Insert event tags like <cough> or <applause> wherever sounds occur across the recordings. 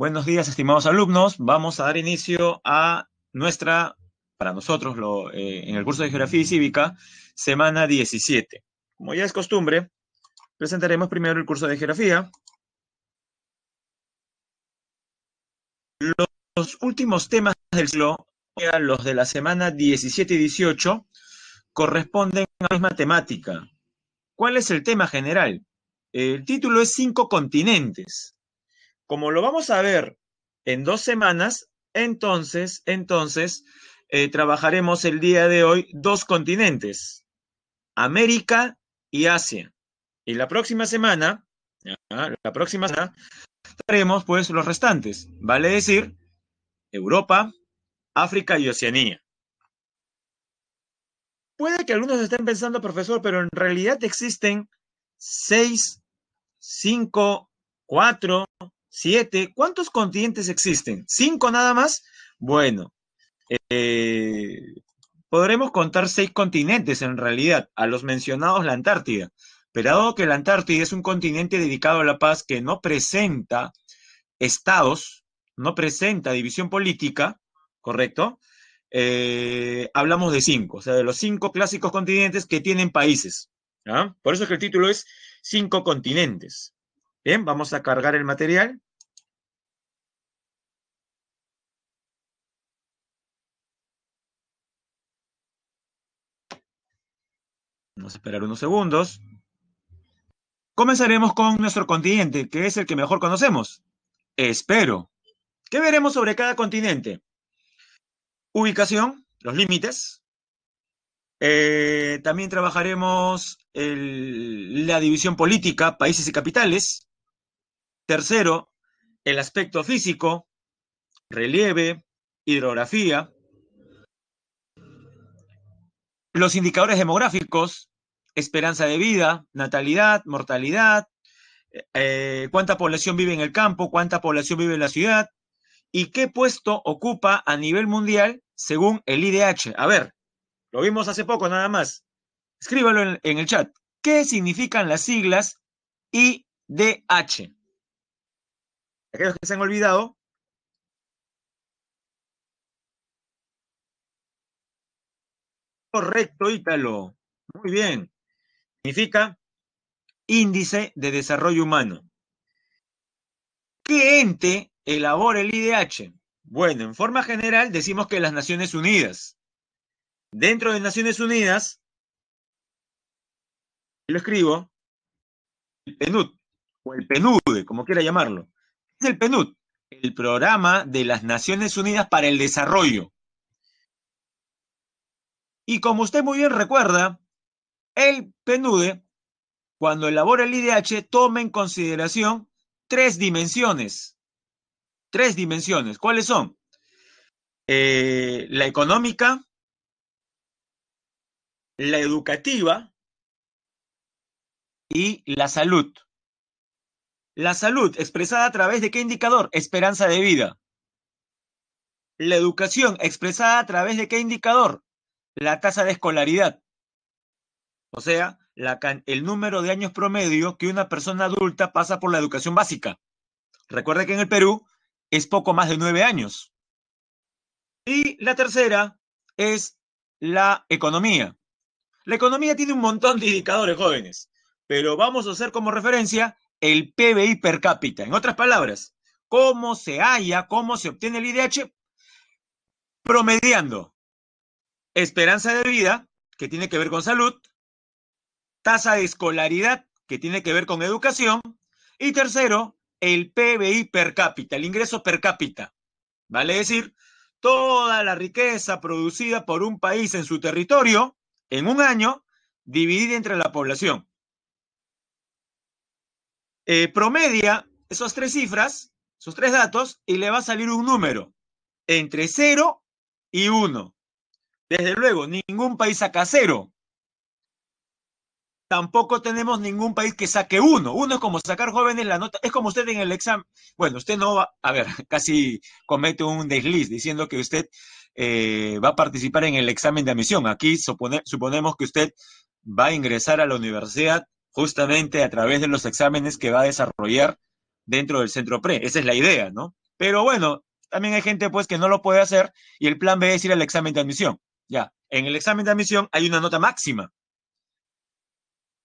Buenos días, estimados alumnos. Vamos a dar inicio a nuestra, para nosotros, lo, eh, en el curso de Geografía y Cívica, semana 17. Como ya es costumbre, presentaremos primero el curso de Geografía. Los últimos temas del ciclo, los de la semana 17 y 18, corresponden a la misma temática. ¿Cuál es el tema general? El título es Cinco continentes. Como lo vamos a ver en dos semanas, entonces, entonces, eh, trabajaremos el día de hoy dos continentes, América y Asia. Y la próxima semana, la próxima semana, trataremos pues los restantes, vale decir, Europa, África y Oceanía. Puede que algunos estén pensando, profesor, pero en realidad existen seis, cinco, cuatro, siete. ¿Cuántos continentes existen? ¿Cinco nada más? Bueno, eh, podremos contar seis continentes en realidad, a los mencionados la Antártida. Pero dado que la Antártida es un continente dedicado a la paz que no presenta estados, no presenta división política, ¿correcto? Eh, hablamos de cinco, o sea, de los cinco clásicos continentes que tienen países. ¿ah? Por eso es que el título es Cinco continentes. Bien, vamos a cargar el material. Vamos a esperar unos segundos. Comenzaremos con nuestro continente, que es el que mejor conocemos. Espero. ¿Qué veremos sobre cada continente? Ubicación, los límites. Eh, también trabajaremos la división política, países y capitales. Tercero, el aspecto físico, relieve, hidrografía. Los indicadores demográficos, esperanza de vida, natalidad, mortalidad, eh, eh, cuánta población vive en el campo, cuánta población vive en la ciudad y qué puesto ocupa a nivel mundial según el IDH. A ver, lo vimos hace poco nada más. Escríbalo en, en el chat. ¿Qué significan las siglas IDH? aquellos que se han olvidado, correcto, Ítalo. Muy bien. Significa índice de desarrollo humano. ¿Qué ente elabora el IDH? Bueno, en forma general decimos que las Naciones Unidas. Dentro de Naciones Unidas, lo escribo, el PNUD, o el PNUD, como quiera llamarlo, el PNUD? El Programa de las Naciones Unidas para el Desarrollo. Y como usted muy bien recuerda, el PNUD, cuando elabora el IDH, toma en consideración tres dimensiones. Tres dimensiones. ¿Cuáles son? Eh, la económica, la educativa y la salud. La salud, expresada a través de qué indicador? Esperanza de vida. La educación, expresada a través de qué indicador? La tasa de escolaridad. O sea, el número de años promedio que una persona adulta pasa por la educación básica. Recuerde que en el Perú es poco más de nueve años. Y la tercera es la economía. La economía tiene un montón de indicadores jóvenes, pero vamos a hacer como referencia el PBI per cápita. En otras palabras, cómo se halla, cómo se obtiene el IDH, promediando esperanza de vida, que tiene que ver con salud, tasa de escolaridad, que tiene que ver con educación, y tercero, el PBI per cápita, el ingreso per cápita. Vale decir, toda la riqueza producida por un país en su territorio en un año dividida entre la población. Eh, promedia esas tres cifras, esos tres datos, y le va a salir un número entre 0 y 1. Desde luego, ningún país saca cero. Tampoco tenemos ningún país que saque uno. Uno es como sacar jóvenes la nota. Es como usted en el examen. Bueno, usted no va. A ver, <laughs> casi comete un desliz diciendo que usted eh, va a participar en el examen de admisión. Aquí suponemos que usted va a ingresar a la universidad justamente a través de los exámenes que va a desarrollar dentro del centro pre. Esa es la idea, ¿no? Pero bueno, también hay gente pues que no lo puede hacer y el plan B es ir al examen de admisión. Ya, en el examen de admisión hay una nota máxima.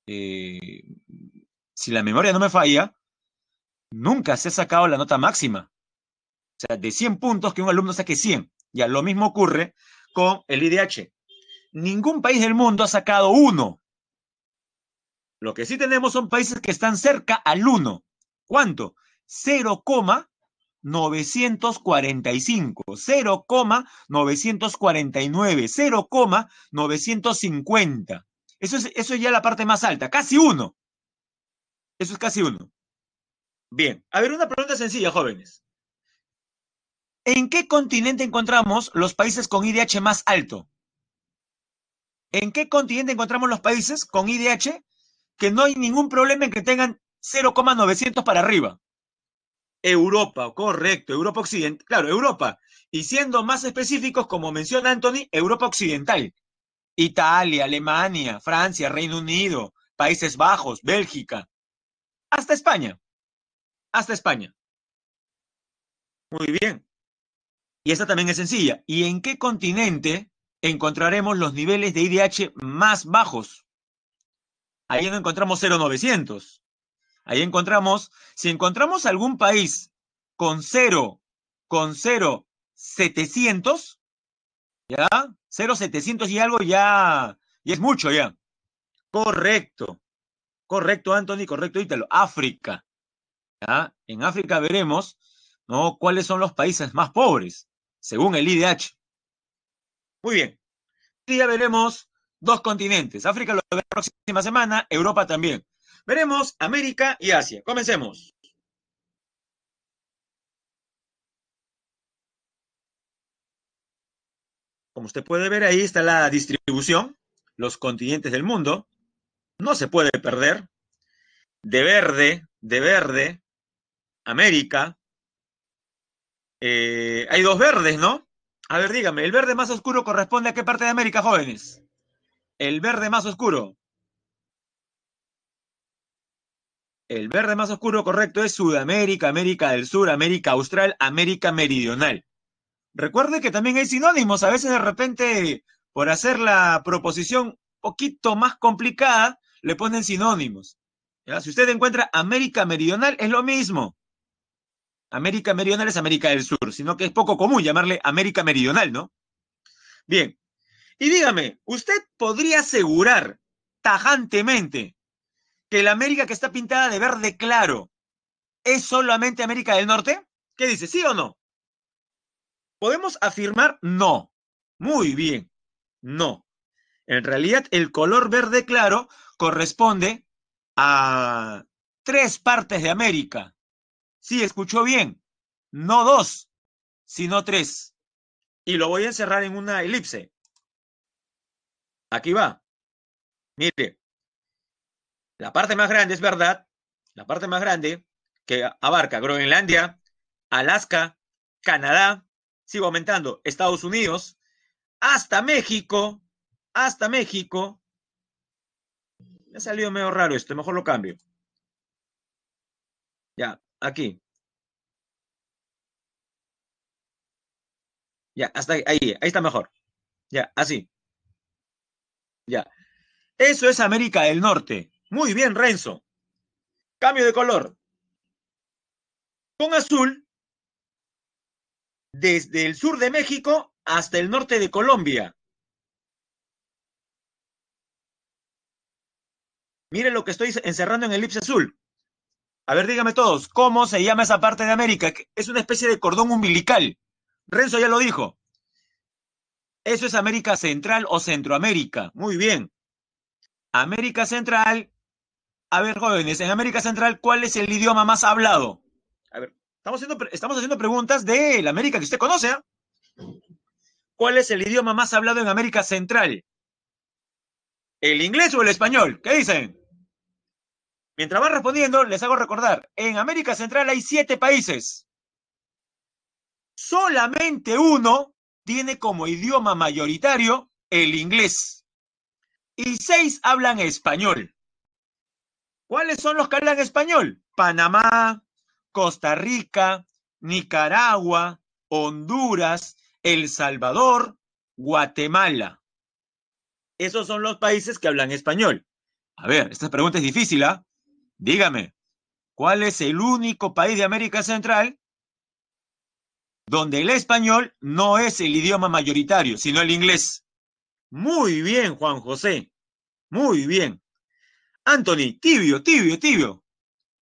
Eh, si la memoria no me falla, nunca se ha sacado la nota máxima. O sea, de 100 puntos que un alumno saque 100. Ya, lo mismo ocurre con el IDH. Ningún país del mundo ha sacado uno. Lo que sí tenemos son países que están cerca al 1. ¿Cuánto? 0,945, 0,949, 0,950. Eso es, eso ya la parte más alta, casi 1. Eso es casi 1. Bien, a ver, una pregunta sencilla, jóvenes. ¿En qué continente encontramos los países con IDH más alto? ¿En qué continente encontramos los países con IDH que no hay ningún problema en que tengan 0,900 para arriba. Europa, correcto, Europa Occidental, claro, Europa. Y siendo más específicos, como menciona Anthony, Europa Occidental. Italia, Alemania, Francia, Reino Unido, Países Bajos, Bélgica, hasta España. Hasta España. Muy bien. Y esta también es sencilla. ¿Y en qué continente encontraremos los niveles de IDH más bajos? ahí no encontramos 0,900. Ahí encontramos, si encontramos algún país con 0, con 0,700, ¿ya? 0,700 y algo ya, y es mucho ya. Correcto. Correcto, Anthony, correcto, Ítalo. África. En África veremos ¿no? cuáles son los países más pobres, según el IDH. Muy bien. Y ya veremos dos continentes. África lo verá la próxima semana, Europa también. Veremos América y Asia. Comencemos. Como usted puede ver, ahí está la distribución, los continentes del mundo. No se puede perder. De verde, de verde, América. Eh, hay dos verdes, ¿no? A ver, dígame, ¿el verde más oscuro corresponde a qué parte de América, jóvenes? El verde más oscuro. El verde más oscuro correcto es Sudamérica, América del Sur, América Austral, América Meridional. Recuerde que también hay sinónimos. A veces de repente, por hacer la proposición un poquito más complicada, le ponen sinónimos. Si usted encuentra América Meridional, es lo mismo. América Meridional es América del Sur, sino que es poco común llamarle América Meridional, ¿no? Bien, y dígame, ¿usted podría asegurar tajantemente que la América que está pintada de verde claro es solamente América del Norte? ¿Qué dice? ¿Sí o no? ¿Podemos afirmar? No. Muy bien. No. En realidad, el color verde claro corresponde a tres partes de América. Sí, escuchó bien. No dos, sino tres. Y lo voy a encerrar en una elipse. Aquí va. Mire, la parte más grande es verdad, la parte más grande que abarca Groenlandia, Alaska, Canadá, sigo aumentando, Estados Unidos, hasta México, hasta México. Me ha salido medio raro esto, mejor lo cambio. Ya, aquí. Ya, hasta ahí, ahí está mejor. Ya, así. Ya. Eso es América del Norte. Muy bien, Renzo. Cambio de color. Con azul, desde el sur de México hasta el norte de Colombia. Miren lo que estoy encerrando en elipse azul. A ver, dígame todos, ¿cómo se llama esa parte de América? Es una especie de cordón umbilical. Renzo ya lo dijo. Eso es América Central o Centroamérica. Muy bien. América Central. A ver, jóvenes, en América Central, ¿cuál es el idioma más hablado? A ver, estamos haciendo, preguntas de la América que usted conoce. ¿ah? ¿Cuál es el idioma más hablado en América Central? ¿El inglés o el español? ¿Qué dicen? Mientras van respondiendo, les hago recordar, en América Central hay siete países. Solamente uno tiene como idioma mayoritario el inglés y seis hablan español. ¿Cuáles son los que hablan español? Panamá, Costa Rica, Nicaragua, Honduras, El Salvador, Guatemala. Esos son los países que hablan español. A ver, esta pregunta es difícil, ¿ah? Dígame, ¿cuál es el único país de América Central donde el español no es el idioma mayoritario, sino el inglés. Muy bien, Juan José. Muy bien. Anthony, tibio, tibio, tibio.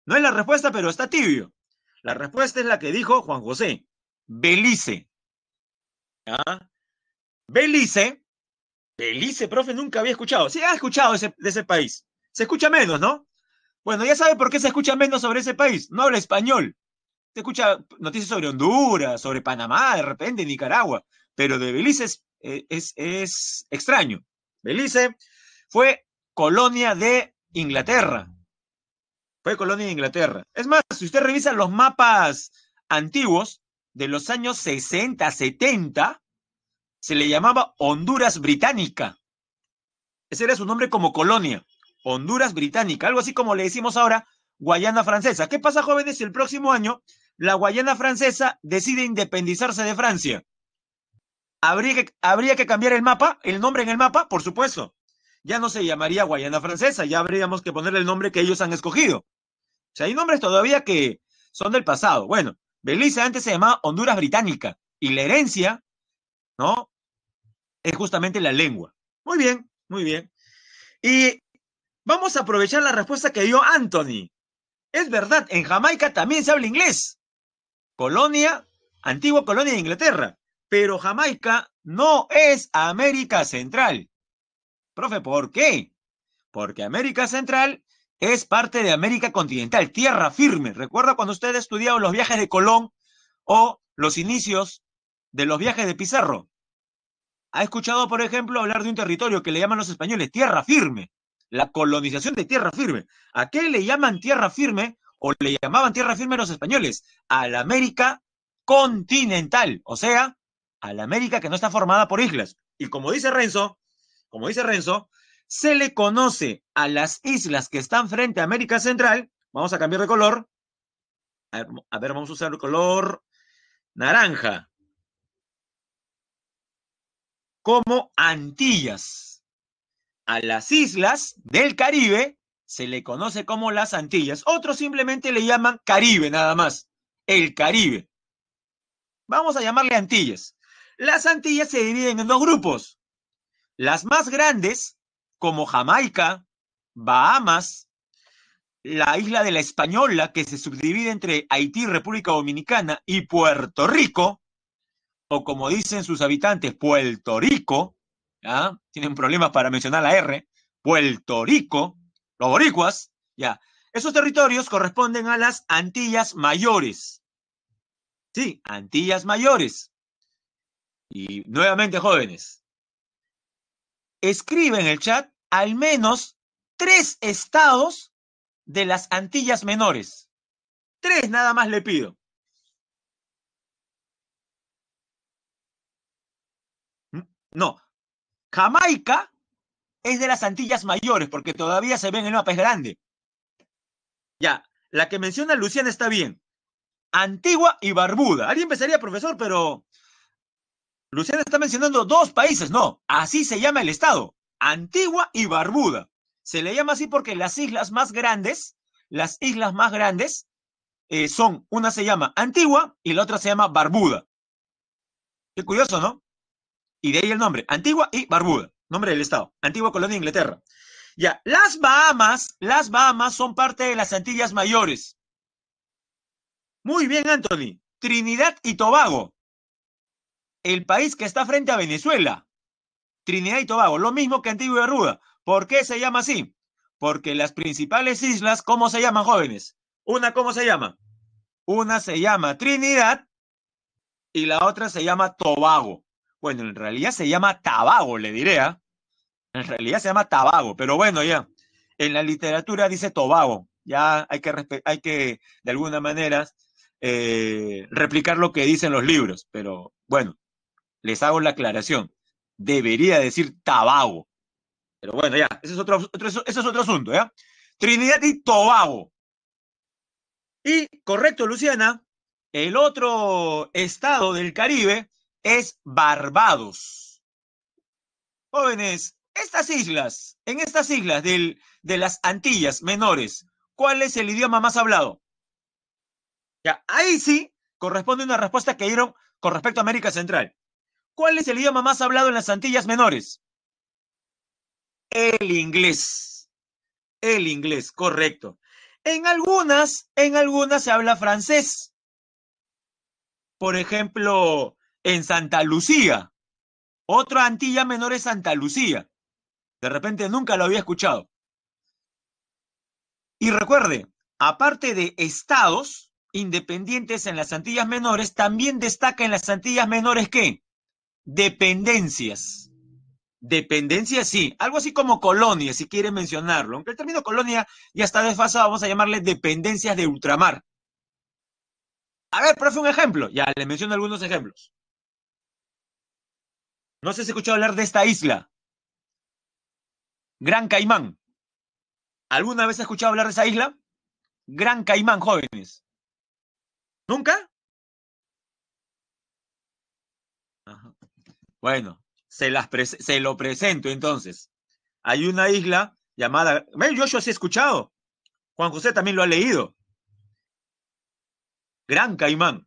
No es la respuesta, pero está tibio. La respuesta es la que dijo Juan José. Belice. ¿Ah? Belice. Belice, profe, nunca había escuchado. Sí, ha escuchado de ese país. Se escucha menos, ¿no? Bueno, ya sabe por qué se escucha menos sobre ese país. No habla español se escucha noticias sobre Honduras, sobre Panamá, de repente Nicaragua, pero de Belice eh, es, extraño. Belice fue colonia de Inglaterra. Fue colonia de Inglaterra. Es más, si usted revisa los mapas antiguos de los años 60, 70, se le llamaba Honduras Británica. Ese era su nombre como colonia. Honduras Británica, algo así como le decimos ahora Guayana Francesa. ¿Qué pasa, jóvenes, si el próximo año la Guayana francesa decide independizarse de Francia. ¿Habría que, cambiar el mapa, el nombre en el mapa? Por supuesto. Ya no se llamaría Guayana francesa, ya habríamos que ponerle el nombre que ellos han escogido. O hay nombres todavía que son del pasado. Bueno, Belice antes se llamaba Honduras Británica y la herencia, ¿no? Es justamente la lengua. Muy bien, muy bien. Y vamos a aprovechar la respuesta que dio Anthony. Es verdad, en Jamaica también se habla inglés colonia, antigua colonia de Inglaterra, pero Jamaica no es América Central. Profe, ¿por qué? Porque América Central es parte de América Continental, tierra firme. Recuerda cuando usted ha los viajes de Colón o los inicios de los viajes de Pizarro. Ha escuchado, por ejemplo, hablar de un territorio que le llaman los españoles tierra firme, la colonización de tierra firme. ¿A qué le llaman tierra firme o le llamaban tierra firme los españoles, a la América continental, o sea, a la América que no está formada por islas. Y como dice Renzo, como dice Renzo, se le conoce a las islas que están frente a América Central, vamos a cambiar de color, a ver vamos a usar el color naranja, como Antillas, a las islas del Caribe se le conoce como las Antillas. Otros simplemente le llaman Caribe nada más. El Caribe. Vamos a llamarle Antillas. Las Antillas se dividen en dos grupos. Las más grandes, como Jamaica, Bahamas, la isla de la Española, que se subdivide entre Haití, República Dominicana y Puerto Rico, o como dicen sus habitantes, Puerto Rico, ¿ah? tienen problemas para mencionar la R, Puerto Rico, los boricuas, ya. Esos territorios corresponden a las Antillas Mayores. Sí, Antillas Mayores. Y nuevamente, jóvenes, escribe en el chat al menos tres estados de las Antillas Menores. Tres nada más le pido. Mm, no, Jamaica, es de las Antillas Mayores, porque todavía se ven en el mapa, es grande. Ya, la que menciona Luciana está bien. Antigua y Barbuda. Alguien empezaría profesor, pero Luciana está mencionando dos países. No, así se llama el estado. Antigua y Barbuda. Se le llama así porque las islas más grandes, las islas más grandes eh, son, una se llama Antigua y la otra se llama Barbuda. Qué curioso, ¿no? Y de ahí el nombre, Antigua y Barbuda nombre del Estado, antigua colonia de Inglaterra. Ya, las Bahamas, las Bahamas son parte de las Antillas Mayores. Muy bien, Anthony. Trinidad y Tobago, el país que está frente a Venezuela. Trinidad y Tobago, lo mismo que Antigua y Arruda. ¿Por qué se llama así? Porque las principales islas, ¿cómo se llaman, jóvenes? Una, ¿cómo se llama? Una se llama Trinidad y la otra se llama Tobago. Bueno, en realidad se llama Tabago, le diré, ¿eh? En realidad se llama Tabago, pero bueno, ya. En la literatura dice Tobago. Ya hay que, hay que de alguna manera, eh, replicar lo que dicen los libros. Pero bueno, les hago la aclaración. Debería decir Tabago. Pero bueno, ya. Ese es otro, es otro asunto, ¿ya? Trinidad y Tobago. Y correcto, Luciana, el otro estado del Caribe es Barbados. Jóvenes, estas islas, en estas islas del, de las Antillas menores, ¿cuál es el idioma más hablado? Ya, ahí sí corresponde una respuesta que dieron con respecto a América Central. ¿Cuál es el idioma más hablado en las Antillas menores? El inglés. El inglés, correcto. En algunas, en algunas se habla francés. Por ejemplo, en Santa Lucía. Otra Antilla menor es Santa Lucía. De repente nunca lo había escuchado. Y recuerde, aparte de estados independientes en las Antillas menores, también destaca en las Antillas menores qué? Dependencias. Dependencias, sí. Algo así como colonia, si quiere mencionarlo. Aunque el término colonia ya está desfasado, vamos a llamarle dependencias de ultramar. A ver, profe, un ejemplo. Ya le menciono algunos ejemplos. No sé si has escuchado hablar de esta isla. Gran Caimán. ¿Alguna vez has escuchado hablar de esa isla? Gran Caimán, jóvenes. ¿Nunca? Bueno, se, se lo presento entonces. Hay una isla llamada... yo, yo sí he escuchado. Juan José también lo ha leído. Gran Caimán.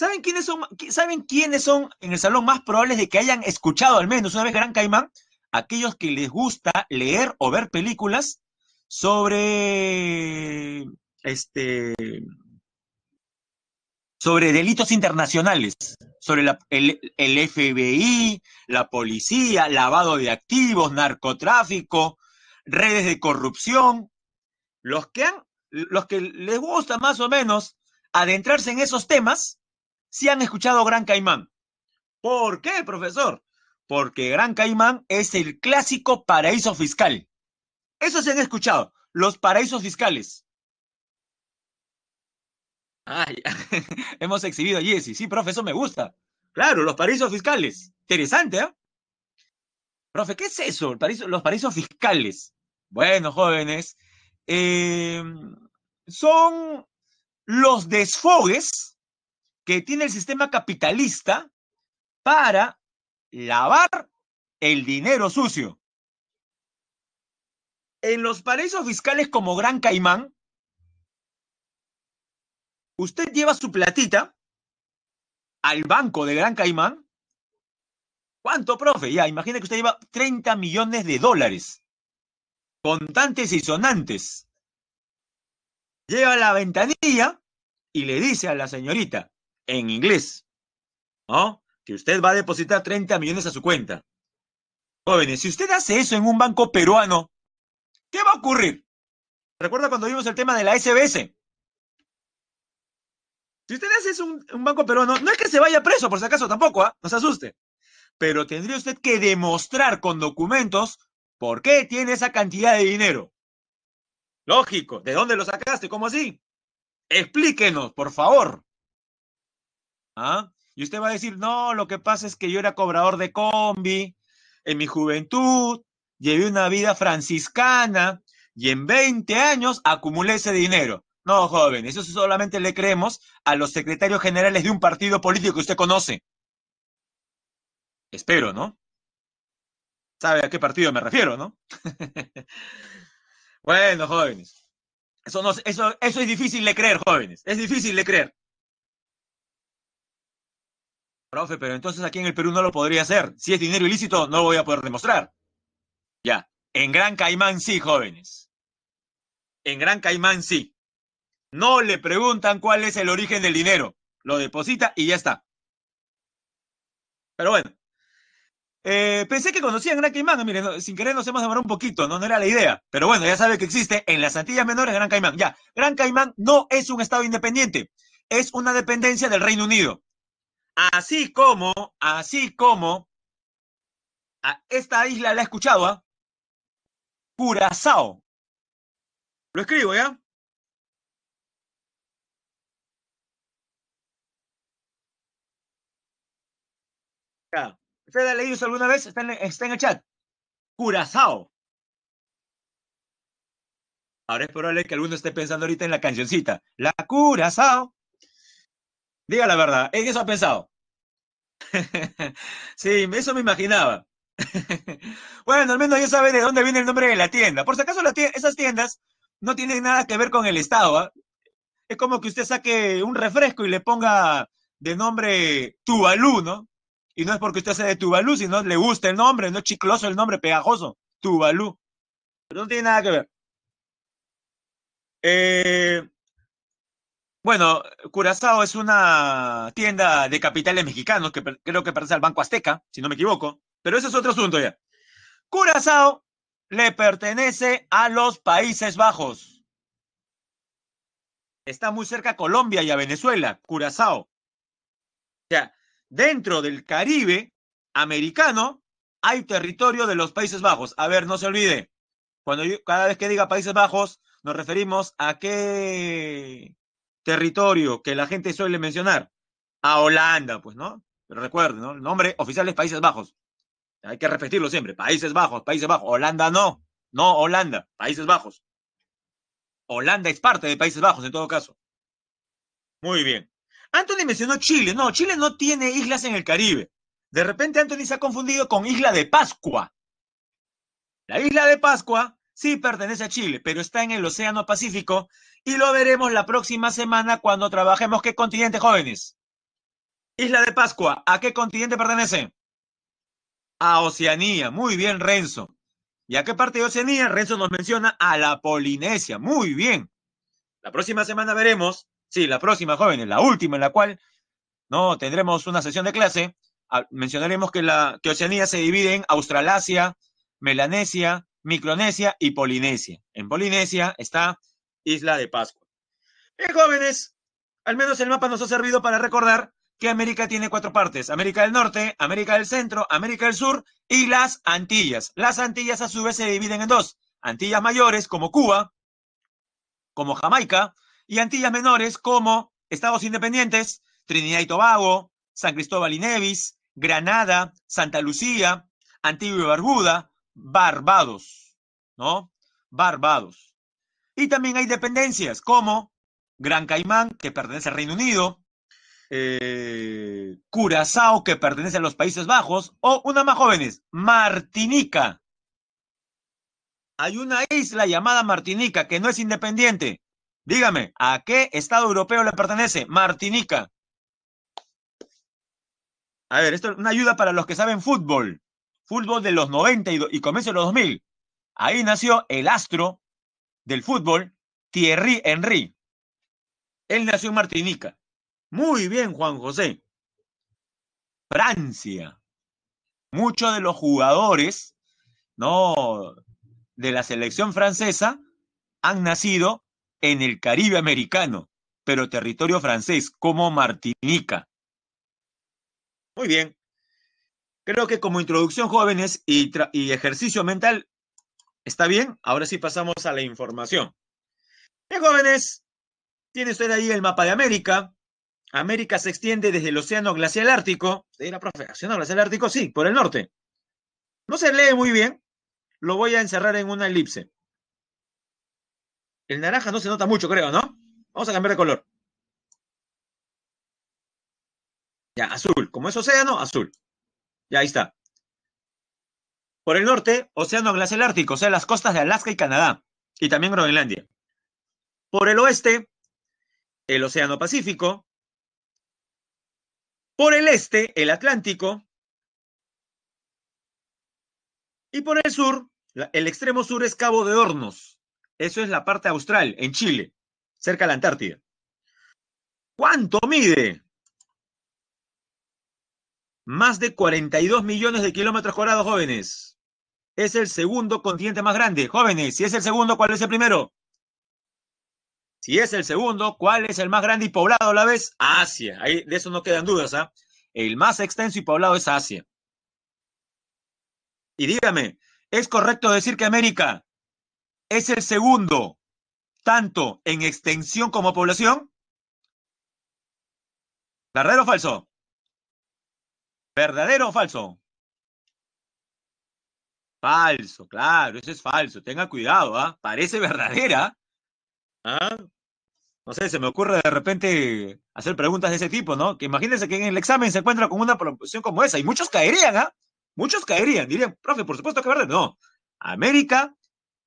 ¿Saben quiénes son, saben quiénes son en el salón más probables de que hayan escuchado al menos una vez Gran Caimán? Aquellos que les gusta leer o ver películas sobre este sobre delitos internacionales, sobre el, FBI, la policía, lavado de activos, narcotráfico, redes de corrupción. Los que, han, los que les gusta más o menos adentrarse en esos temas si han escuchado Gran Caimán. ¿Por qué, profesor? Porque Gran Caimán es el clásico paraíso fiscal. Eso se han escuchado, los paraísos fiscales. Ay, <laughs> hemos exhibido allí. Sí, profesor, me gusta. Claro, los paraísos fiscales. Interesante, ¿eh? Profe, ¿qué es eso? los paraísos fiscales. Bueno, jóvenes, eh, son los desfogues que tiene el sistema capitalista para lavar el dinero sucio. En los paraísos fiscales como Gran Caimán, usted lleva su platita al banco de Gran Caimán. ¿Cuánto, profe? Ya, imagina que usted lleva 30 millones de dólares, contantes y sonantes. Lleva la ventanilla y le dice a la señorita, en inglés, ¿no? Que usted va a depositar 30 millones a su cuenta. Jóvenes, si usted hace eso en un banco peruano, ¿qué va a ocurrir? ¿Recuerda cuando vimos el tema de la SBS? Si usted hace eso en un banco peruano, no es que se vaya preso, por si acaso tampoco, ¿ah? no se asuste. Pero tendría usted que demostrar con documentos por qué tiene esa cantidad de dinero. Lógico, ¿de dónde lo sacaste? ¿Cómo así? Explíquenos, por favor. ¿Ah? Y usted va a decir, no, lo que pasa es que yo era cobrador de combi en mi juventud, llevé una vida franciscana y en 20 años acumulé ese dinero. No, joven, eso solamente le creemos a los secretarios generales de un partido político que usted conoce. Espero, ¿no? ¿Sabe a qué partido me refiero, no? <laughs> bueno, jóvenes. Eso, eso, eso es difícil de creer, jóvenes. Es difícil de creer. Profe, pero entonces aquí en el Perú no lo podría hacer. Si es dinero ilícito, no lo voy a poder demostrar. Ya, en Gran Caimán sí, jóvenes. En Gran Caimán sí. No le preguntan cuál es el origen del dinero. Lo deposita y ya está. Pero bueno. Eh, pensé que conocían Gran Caimán. Miren, sin querer nos hemos demorado un poquito, ¿no? no era la idea. Pero bueno, ya sabe que existe en las Antillas Menores Gran Caimán. Ya, Gran Caimán no es un estado independiente. Es una dependencia del Reino Unido. Así como, así como, a esta isla la he escuchado, ¿ah? Curazao. Lo escribo, ¿ya? ya. usted ha leído eso alguna vez? Está en, el chat. Curazao. Ahora es probable que alguno esté pensando ahorita en la cancioncita. La Curazao. Diga la verdad, en eso ha pensado. <laughs> sí, eso me imaginaba. <laughs> bueno, al menos ya sabe de dónde viene el nombre de la tienda. Por si acaso esas tiendas no tienen nada que ver con el Estado. ¿ah? Es como que usted saque un refresco y le ponga de nombre Tuvalu, ¿no? Y no es porque usted sea de Tuvalu, sino le gusta el nombre, no es chicloso el nombre, pegajoso. Tuvalu. Pero no tiene nada que ver. Eh, bueno, Curazao es una tienda de capitales mexicanos que creo que pertenece al Banco Azteca, si no me equivoco, pero ese es otro asunto ya. Curazao le pertenece a los Países Bajos. Está muy cerca a Colombia y a Venezuela, Curazao. O sea, dentro del Caribe americano hay territorio de los Países Bajos. A ver, no se olvide. Cuando yo, cada vez que diga Países Bajos, nos referimos a qué territorio que la gente suele mencionar? A Holanda, pues, ¿no? Pero recuerden, ¿no? El nombre oficial es Países Bajos. Hay que repetirlo siempre. Países Bajos, Países Bajos. Holanda no. No Holanda, Países Bajos. Holanda es parte de Países Bajos en todo caso. Muy bien. Anthony mencionó Chile. No, Chile no tiene islas en el Caribe. De repente Anthony se ha confundido con Isla de Pascua. La isla de Pascua sí pertenece a Chile, pero está en el Océano Pacífico y lo veremos la próxima semana cuando trabajemos qué continente, jóvenes. Isla de Pascua, ¿a qué continente pertenece? A Oceanía. Muy bien, Renzo. ¿Y a qué parte de Oceanía? Renzo nos menciona a la Polinesia. Muy bien. La próxima semana veremos, sí, la próxima, jóvenes, la última en la cual no tendremos una sesión de clase. Ah, mencionaremos que, la, que Oceanía se divide en Australasia, Melanesia, Micronesia y Polinesia. En Polinesia está Isla de Pascua. Bien, jóvenes, al menos el mapa nos ha servido para recordar que América tiene cuatro partes, América del Norte, América del Centro, América del Sur y las Antillas. Las Antillas a su vez se dividen en dos, Antillas mayores como Cuba, como Jamaica, y Antillas menores como Estados Independientes, Trinidad y Tobago, San Cristóbal y Nevis, Granada, Santa Lucía, Antigua y Barbuda, Barbados, ¿no? Barbados. Y también hay dependencias como Gran Caimán, que pertenece al Reino Unido, eh, Curazao, que pertenece a los Países Bajos, o una más jóvenes, Martinica. Hay una isla llamada Martinica que no es independiente. Dígame, ¿a qué Estado europeo le pertenece? Martinica. A ver, esto es una ayuda para los que saben fútbol. Fútbol de los 90 y, y comienzo de los 2000. Ahí nació el astro del fútbol, Thierry Henry. Él nació en Martinica. Muy bien, Juan José. Francia. Muchos de los jugadores, ¿no? De la selección francesa han nacido en el Caribe americano, pero territorio francés, como Martinica. Muy bien. Creo que como introducción, jóvenes, y, y ejercicio mental, ¿Está bien? Ahora sí pasamos a la información. Bien, jóvenes, tiene usted ahí el mapa de América. América se extiende desde el Océano Glacial Ártico. ¿Se la profe, Océano Glacial Ártico? Sí, por el norte. No se lee muy bien. Lo voy a encerrar en una elipse. El naranja no se nota mucho, creo, ¿no? Vamos a cambiar de color. Ya, azul. Como es océano, azul. Ya, ahí está. Por el norte, océano glacial ártico, o sea, las costas de Alaska y Canadá, y también Groenlandia. Por el oeste, el océano Pacífico. Por el este, el Atlántico. Y por el sur, el extremo sur es Cabo de Hornos. Eso es la parte austral, en Chile, cerca de la Antártida. ¿Cuánto mide? Más de 42 millones de kilómetros cuadrados, jóvenes es el segundo continente más grande. Jóvenes, si es el segundo, ¿cuál es el primero? Si es el segundo, ¿cuál es el más grande y poblado a la vez? Asia. Ahí, de eso no quedan dudas. ¿ah? El más extenso y poblado es Asia. Y dígame, ¿es correcto decir que América es el segundo, tanto en extensión como población? ¿Verdadero o falso? ¿Verdadero o falso? Falso, claro, eso es falso. Tenga cuidado, ¿ah? Parece verdadera. ¿Ah? No sé, se me ocurre de repente hacer preguntas de ese tipo, ¿no? Que imagínense que en el examen se encuentra con una proposición como esa y muchos caerían, ¿ah? Muchos caerían, dirían, profe, por supuesto que es verdad. No, América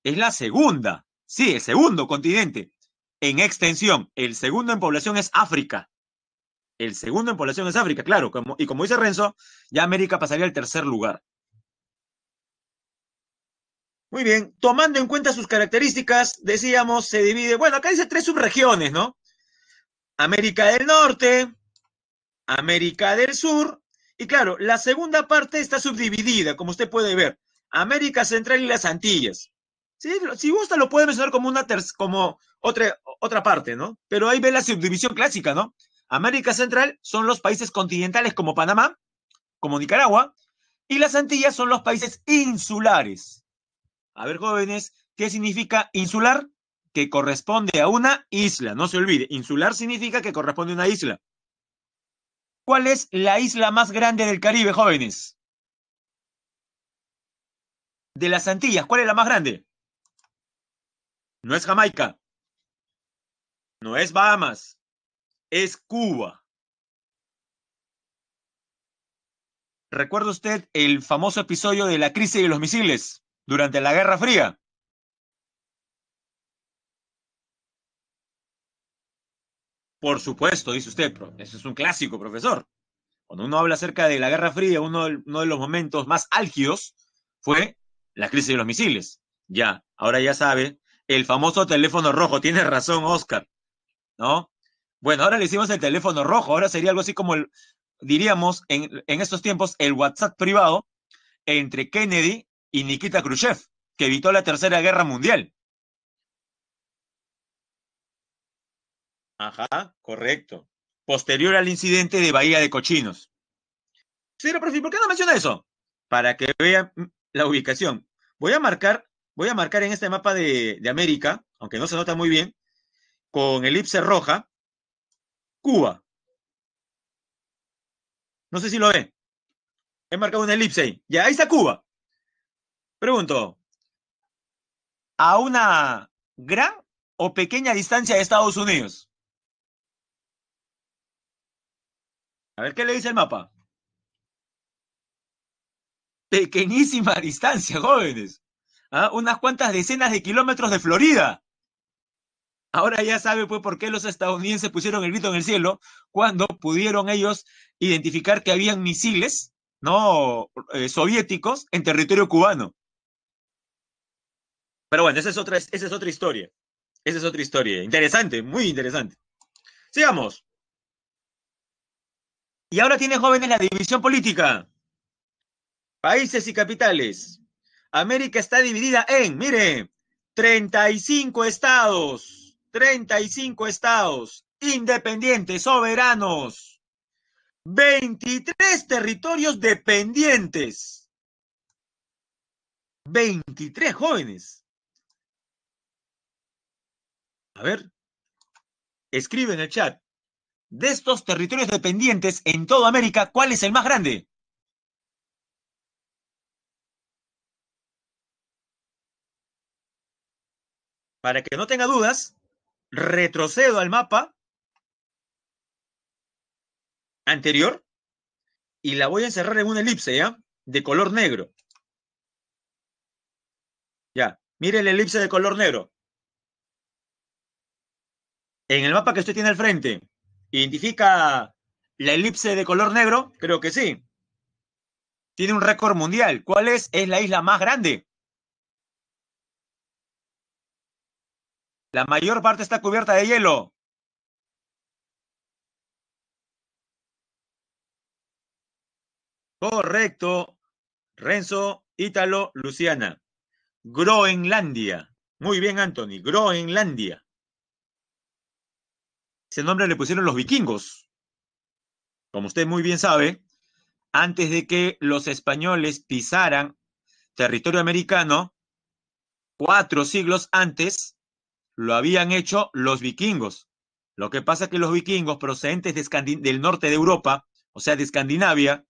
es la segunda, sí, el segundo continente en extensión. El segundo en población es África. El segundo en población es África, claro. Como, y como dice Renzo, ya América pasaría al tercer lugar. Muy bien, tomando en cuenta sus características, decíamos, se divide, bueno, acá dice tres subregiones, ¿no? América del Norte, América del Sur, y claro, la segunda parte está subdividida, como usted puede ver, América Central y las Antillas. ¿Sí? Si gusta, lo puede mencionar como una como otra, otra parte, ¿no? Pero ahí ve la subdivisión clásica, ¿no? América Central son los países continentales como Panamá, como Nicaragua, y las Antillas son los países insulares. A ver, jóvenes, ¿qué significa insular? Que corresponde a una isla. No se olvide, insular significa que corresponde a una isla. ¿Cuál es la isla más grande del Caribe, jóvenes? De las Antillas, ¿cuál es la más grande? No es Jamaica. No es Bahamas. Es Cuba. ¿Recuerda usted el famoso episodio de la crisis de los misiles? durante la Guerra Fría. Por supuesto, dice usted, eso es un clásico, profesor. Cuando uno habla acerca de la Guerra Fría, uno, de los momentos más álgidos fue la crisis de los misiles. Ya, ahora ya sabe, el famoso teléfono rojo, tiene razón Oscar, ¿no? Bueno, ahora le hicimos el teléfono rojo, ahora sería algo así como, diríamos, en, en estos tiempos, el WhatsApp privado entre Kennedy y Nikita Khrushchev, que evitó la Tercera Guerra Mundial. Ajá, correcto. Posterior al incidente de Bahía de Cochinos. Pero, ¿por qué no menciona eso? Para que vean la ubicación. Voy a marcar, voy a marcar en este mapa de, América, aunque no se nota muy bien, con elipse roja, Cuba. No sé si lo ve. He marcado una elipse ahí. Ya, ahí está Cuba. Pregunto, ¿a una gran o pequeña distancia de Estados Unidos? A ver qué le dice el mapa. Pequeñísima <laughs> distancia, jóvenes. ¿Ah? Unas cuantas decenas de kilómetros de Florida. Ahora ya sabe pues por qué los estadounidenses pusieron el grito en el cielo cuando pudieron ellos identificar que habían misiles no eh, soviéticos en territorio cubano. Pero bueno, esa es otra, esa es otra historia. Esa es otra historia. Interesante, muy interesante. Sigamos. Y ahora tiene jóvenes la división política. Países y capitales. América está dividida en, mire, 35 estados. 35 estados independientes, soberanos. 23 territorios dependientes. 23 jóvenes. A ver, escribe en el chat. De estos territorios dependientes en toda América, ¿cuál es el más grande? Para que no tenga dudas, retrocedo al mapa anterior y la voy a encerrar en una elipse, ¿ya? De color negro. Ya, mire la elipse de color negro. En el mapa que usted tiene al frente, ¿identifica la elipse de color negro? Creo que sí. Tiene un récord mundial. ¿Cuál es? Es la isla más grande. La mayor parte está cubierta de hielo. Correcto. Renzo, Ítalo, Luciana. Groenlandia. Muy bien, Anthony. Groenlandia. Ese nombre le pusieron los vikingos. Como usted muy bien sabe, antes de que los españoles pisaran territorio americano, cuatro siglos antes, lo habían hecho los vikingos. Lo que pasa es que los vikingos procedentes del norte de Europa, o sea, de Escandinavia,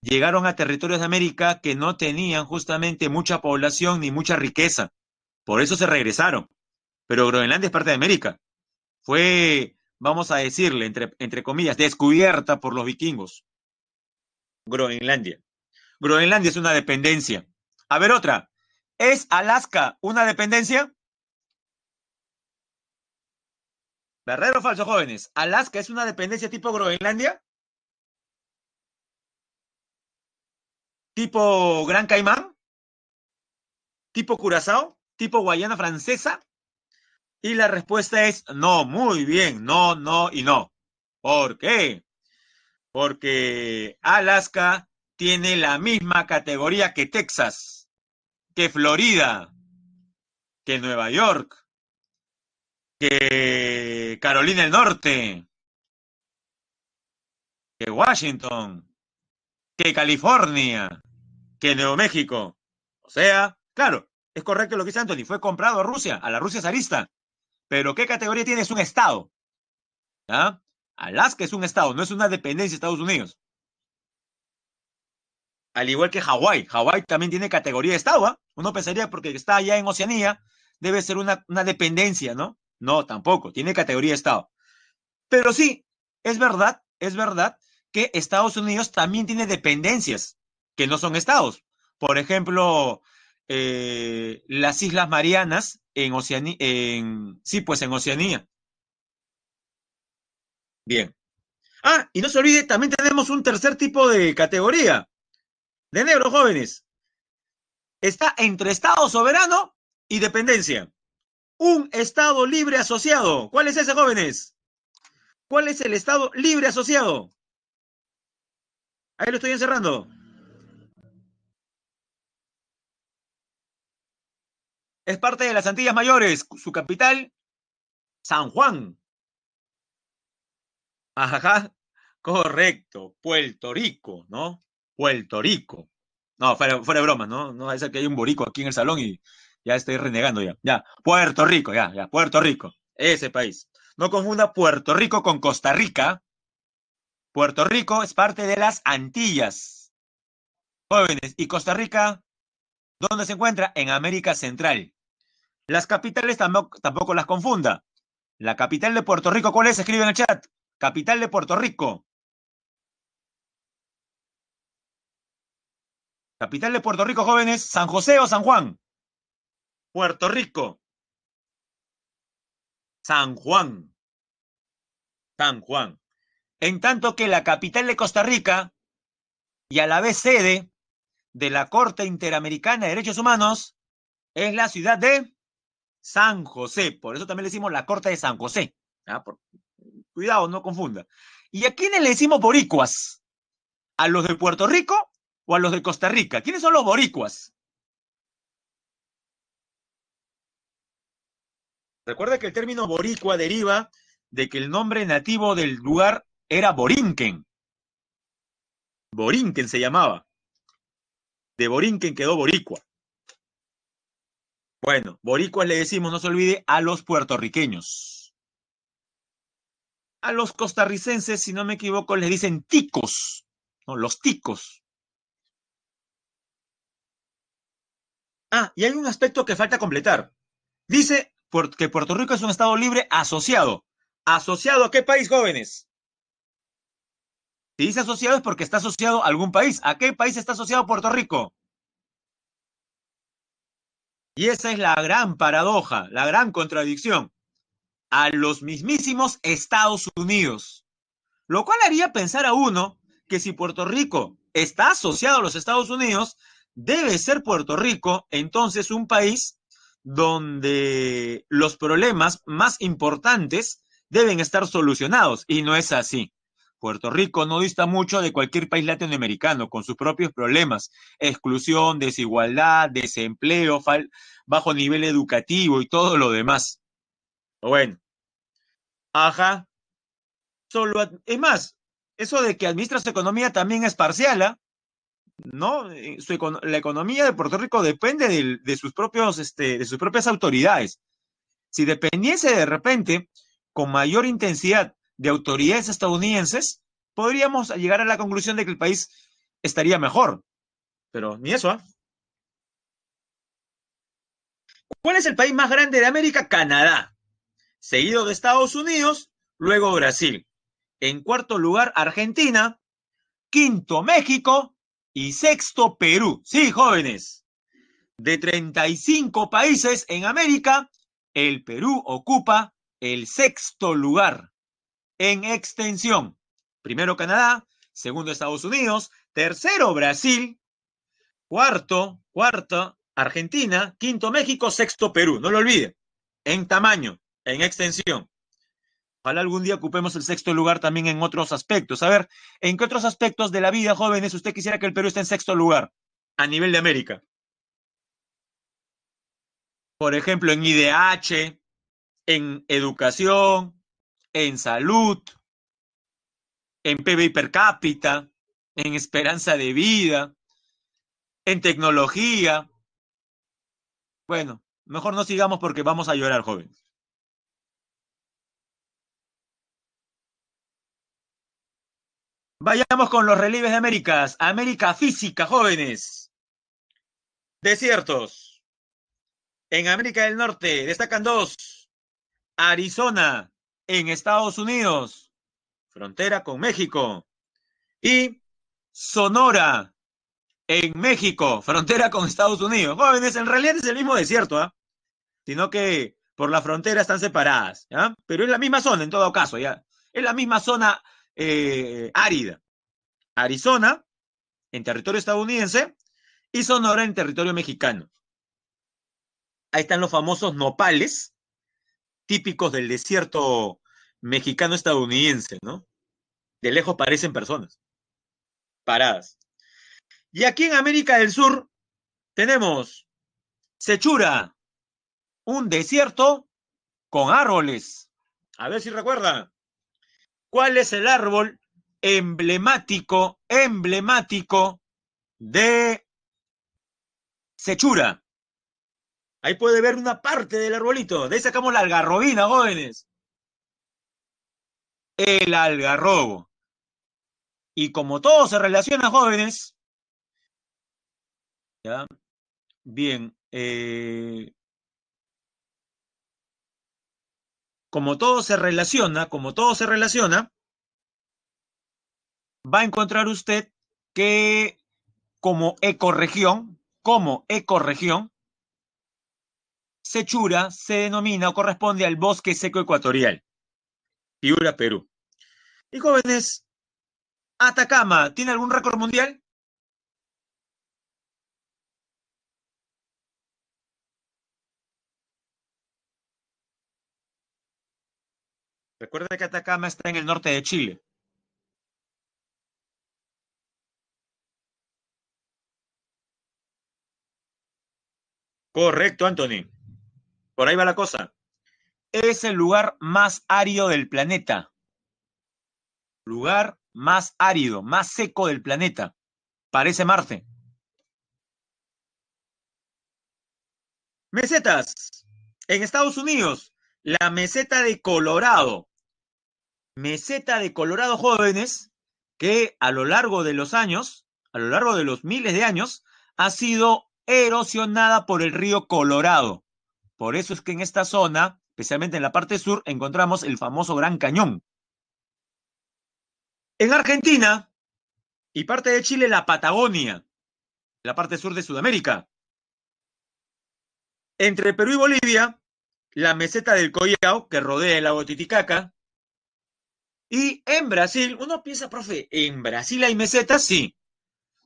llegaron a territorios de América que no tenían justamente mucha población ni mucha riqueza. Por eso se regresaron. Pero Groenlandia es parte de América. Fue vamos a decirle, entre, comillas, descubierta por los vikingos. Groenlandia. Groenlandia es una dependencia. A ver otra. ¿Es Alaska una dependencia? ¿Verdadero falso, jóvenes? ¿Alaska es una dependencia tipo Groenlandia? ¿Tipo Gran Caimán? ¿Tipo Curazao? ¿Tipo Guayana Francesa? Y la respuesta es no, muy bien, no, no y no. ¿Por qué? Porque Alaska tiene la misma categoría que Texas, que Florida, que Nueva York, que Carolina del Norte, que Washington, que California, que Nuevo México. O sea, claro, es correcto lo que dice Anthony, fue comprado a Rusia, a la Rusia zarista. Pero ¿qué categoría tiene? Es un estado. ¿Ah? Alaska es un estado, no es una dependencia de Estados Unidos. Al igual que Hawái. Hawái también tiene categoría de estado. ¿ah? Uno pensaría porque está allá en Oceanía, debe ser una, dependencia, ¿no? No, tampoco. Tiene categoría de estado. Pero sí, es verdad, es verdad que Estados Unidos también tiene dependencias que no son estados. Por ejemplo, eh, las Islas Marianas en Oceanía, en, sí, pues en Oceanía. Bien. Ah, y no se olvide, también tenemos un tercer tipo de categoría de negros jóvenes. Está entre Estado soberano y dependencia. Un Estado libre asociado. ¿Cuál es ese, jóvenes? ¿Cuál es el Estado libre asociado? Ahí lo estoy encerrando. Es parte de las Antillas Mayores, su capital, San Juan. Ajá, correcto, Puerto Rico, ¿no? Puerto Rico. No, fuera, de broma, ¿no? No ser que hay un borico aquí en el salón y ya estoy renegando ya. Ya, Puerto Rico, ya, ya, Puerto Rico, ese país. No confunda Puerto Rico con Costa Rica. Puerto Rico es parte de las Antillas. Jóvenes, y Costa Rica ¿Dónde se encuentra? En América Central. Las capitales tampoco, las confunda. La capital de Puerto Rico, ¿cuál es? Escribe en el chat. Capital de Puerto Rico. Capital de Puerto Rico, jóvenes, San José o San Juan. Puerto Rico. San Juan. San Juan. En tanto que la capital de Costa Rica y a la vez sede de la Corte Interamericana de Derechos Humanos es la ciudad de San José. Por eso también le decimos la Corte de San José. ¿ah? cuidado, no confunda. ¿Y a quiénes le decimos boricuas? ¿A los de Puerto Rico o a los de Costa Rica? ¿Quiénes son los boricuas? Recuerda que el término boricua deriva de que el nombre nativo del lugar era Borinquen. Borinquen se llamaba. De Borinquen quedó Boricua. Bueno, Boricuas le decimos, no se olvide, a los puertorriqueños. A los costarricenses, si no me equivoco, les dicen ticos. los ticos. Ah, y hay un aspecto que falta completar. Dice que Puerto Rico es un estado libre asociado. ¿Asociado a qué país, jóvenes? Si dice asociado es porque está asociado a algún país. ¿A qué país está asociado Puerto Rico? Y esa es la gran paradoja, la gran contradicción. A los mismísimos Estados Unidos. Lo cual haría pensar a uno que si Puerto Rico está asociado a los Estados Unidos, debe ser Puerto Rico entonces un país donde los problemas más importantes deben estar solucionados. Y no es así. Puerto Rico no dista mucho de cualquier país latinoamericano, con sus propios problemas, exclusión, desigualdad, desempleo, bajo nivel educativo y todo lo demás. Bueno, ajá. Solo, es más, eso de que administra su economía también es parcial, ¿ah? ¿no? Eh, la economía de Puerto Rico depende sus propios, este, de sus propias autoridades. Si dependiese de repente con mayor intensidad de autoridades estadounidenses, podríamos llegar a la conclusión de que el país estaría mejor. Pero ni eso, ¿ah? ¿Cuál es el país más grande de América? Canadá, seguido de Estados Unidos, luego Brasil. En cuarto lugar, Argentina, quinto, México y sexto, Perú. Sí, jóvenes. De 35 países en América, el Perú ocupa el sexto lugar en extensión. Primero Canadá, segundo Estados Unidos, tercero Brasil, cuarto, cuarta Argentina, quinto México, sexto Perú, no lo olvide, en tamaño, en extensión. Ojalá algún día ocupemos el sexto lugar también en otros aspectos. A ver, ¿en qué otros aspectos de la vida, jóvenes, usted quisiera que el Perú esté en sexto lugar a nivel de América? Por ejemplo, en IDH, en educación, en salud, en PBI per cápita, en esperanza de vida, en tecnología. Bueno, mejor no sigamos porque vamos a llorar, jóvenes. Vayamos con los relieves de Américas. América física, jóvenes. Desiertos. En América del Norte destacan dos. Arizona, en Estados Unidos, frontera con México. Y Sonora en México, frontera con Estados Unidos. Jóvenes, en realidad es el mismo desierto, ¿ah? Sino que por la frontera están separadas, Pero es la misma zona en todo caso, ¿ya? Es la misma zona eh, árida. Arizona, en territorio estadounidense, y Sonora en territorio mexicano. Ahí están los famosos nopales, típicos del desierto mexicano-estadounidense, ¿no? De lejos parecen personas paradas. Y aquí en América del Sur tenemos Sechura, un desierto con árboles. A ver si recuerda. ¿Cuál es el árbol emblemático, emblemático de Sechura? Ahí puede ver una parte del arbolito. De ahí sacamos la algarrobina, jóvenes el algarrobo. Y como todo se relaciona, jóvenes, ¿ya? Bien, eh, como todo se relaciona, como todo se relaciona, va a encontrar usted que como ecorregión, como ecorregión, Sechura se denomina o corresponde al bosque seco ecuatorial. Piura, Perú. Y jóvenes, Atacama, ¿tiene algún récord mundial? Recuerda que Atacama está en el norte de Chile. Correcto, Anthony. Por ahí va la cosa es el lugar más árido del planeta. Lugar más árido, más seco del planeta. Parece Marte. Mesetas. En Estados Unidos, la meseta de Colorado. Meseta de Colorado jóvenes que a lo largo de los años, a lo largo de los miles de años, ha sido erosionada por el río Colorado. Por eso es que en esta zona especialmente en la parte sur, encontramos el famoso Gran Cañón. En Argentina y parte de Chile, la Patagonia, la parte sur de Sudamérica. Entre Perú y Bolivia, la meseta del Collao, que rodea el lago Titicaca. Y en Brasil, uno piensa, profe, ¿en Brasil hay mesetas? Sí.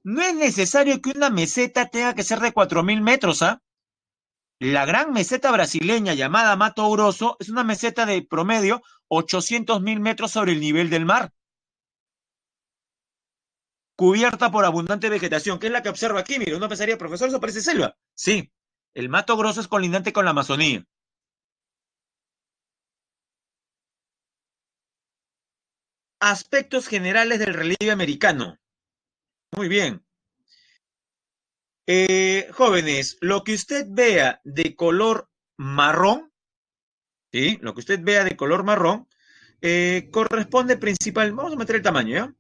No es necesario que una meseta tenga que ser de 4.000 metros, ¿ah? La gran meseta brasileña llamada Mato Grosso es una meseta de promedio 800 mil metros sobre el nivel del mar, cubierta por abundante vegetación, que es la que observa aquí. Mire, uno pensaría, profesor, eso parece selva. Sí, el Mato Grosso es colindante con la Amazonía. Aspectos generales del relieve americano. Muy bien. Eh, jóvenes, lo que usted vea de color marrón, ¿sí? Lo que usted vea de color marrón eh, corresponde principal, vamos a meter el tamaño, ¿ya?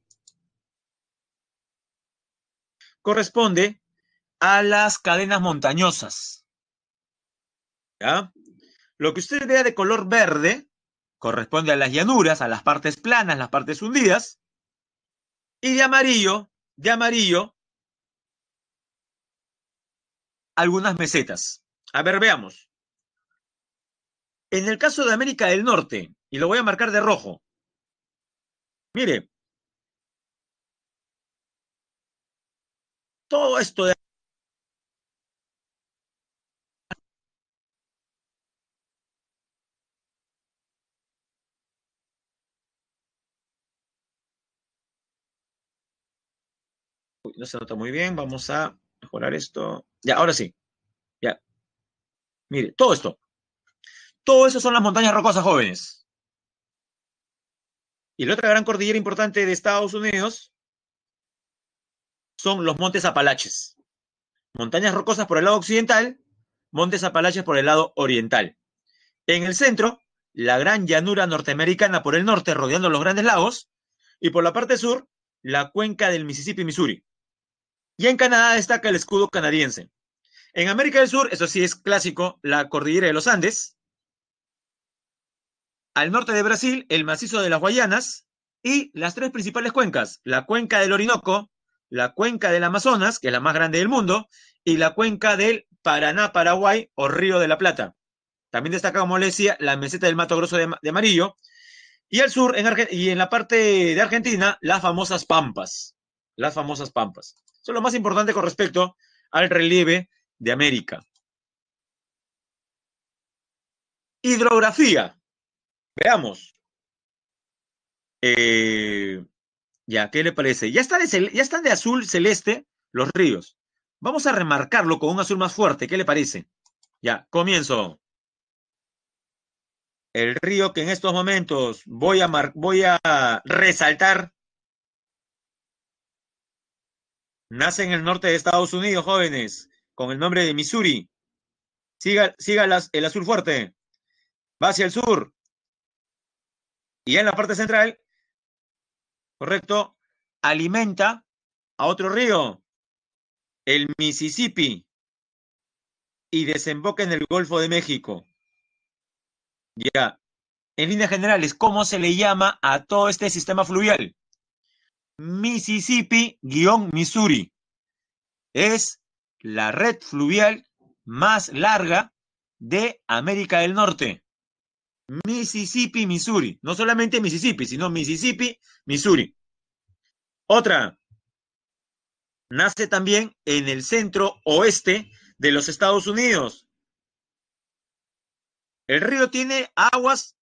Corresponde a las cadenas montañosas, ¿ya? Lo que usted vea de color verde corresponde a las llanuras, a las partes planas, las partes hundidas, y de amarillo, de amarillo algunas mesetas. A ver, veamos. En el caso de América del Norte, y lo voy a marcar de rojo, mire, todo esto de... No se nota muy bien, vamos a mejorar esto. Ya, ahora sí. Ya. Mire, todo esto. Todo eso son las montañas rocosas jóvenes. Y la otra gran cordillera importante de Estados Unidos son los montes Apalaches. Montañas rocosas por el lado occidental, montes Apalaches por el lado oriental. En el centro, la gran llanura norteamericana por el norte, rodeando los grandes lagos, y por la parte sur, la cuenca del Mississippi y Missouri. Y en Canadá destaca el escudo canadiense. En América del Sur, eso sí es clásico, la cordillera de los Andes. Al norte de Brasil, el macizo de las Guayanas y las tres principales cuencas, la cuenca del Orinoco, la cuenca del Amazonas, que es la más grande del mundo, y la cuenca del Paraná, Paraguay o Río de la Plata. También destaca, como les decía, la meseta del Mato Grosso de, Amarillo. Y al sur, y en la parte de Argentina, las famosas pampas. Las famosas pampas. Eso es lo más importante con respecto al relieve de América. Hidrografía. Veamos. Eh, ya, ¿qué le parece? Ya están, de, ya están de azul celeste los ríos. Vamos a remarcarlo con un azul más fuerte. ¿Qué le parece? Ya, comienzo. El río que en estos momentos voy a, voy a resaltar Nace en el norte de Estados Unidos, jóvenes, con el nombre de Missouri. Siga, el azul fuerte. Va hacia el sur. Y en la parte central, correcto, alimenta a otro río, el Mississippi, y desemboca en el Golfo de México. Ya. En líneas generales, ¿cómo se le llama a todo este sistema fluvial? Mississippi-Missouri. Es la red fluvial más larga de América del Norte. Mississippi, Missouri. No solamente Mississippi, sino Mississippi, Missouri. Otra. Nace también en el centro oeste de los Estados Unidos. El río tiene aguas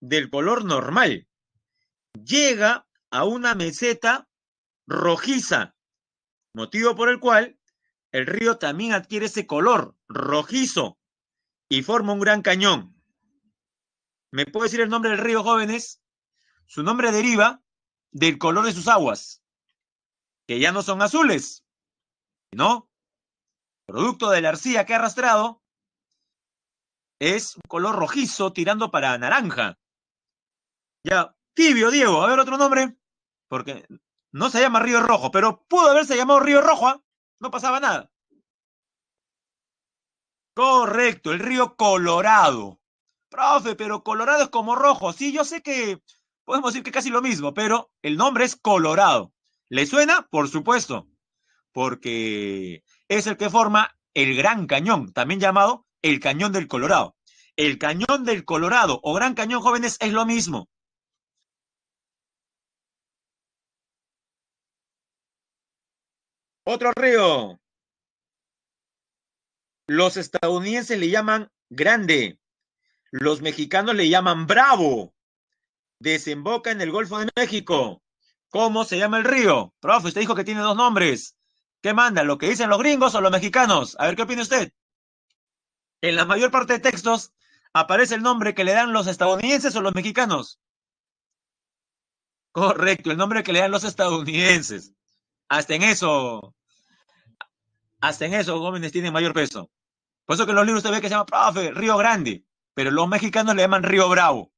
del color normal. Llega a una meseta rojiza, motivo por el cual el río también adquiere ese color rojizo y forma un gran cañón. ¿Me puede decir el nombre del río, jóvenes? Su nombre deriva del color de sus aguas, que ya no son azules, no producto de la arcilla que ha arrastrado, es un color rojizo tirando para naranja. Ya, tibio, Diego, a ver otro nombre. Porque no se llama Río Rojo, pero pudo haberse llamado Río Rojo, ¿ah? no pasaba nada. Correcto, el río Colorado. Profe, pero Colorado es como rojo. Sí, yo sé que podemos decir que casi lo mismo, pero el nombre es Colorado. ¿Le suena? Por supuesto, porque es el que forma el Gran Cañón, también llamado el Cañón del Colorado. El Cañón del Colorado o Gran Cañón, jóvenes, es lo mismo. Otro río. Los estadounidenses le llaman grande. Los mexicanos le llaman bravo. Desemboca en el Golfo de México. ¿Cómo se llama el río? Profe, usted dijo que tiene dos nombres. ¿Qué manda? ¿Lo que dicen los gringos o los mexicanos? A ver, ¿qué opina usted? En la mayor parte de textos aparece el nombre que le dan los estadounidenses o los mexicanos. Correcto, el nombre que le dan los estadounidenses. Hasta en eso, hasta en eso Gómez tienen mayor peso. Por eso que en los libros usted ve que se llama, profe, Río Grande, pero los mexicanos le llaman Río Bravo.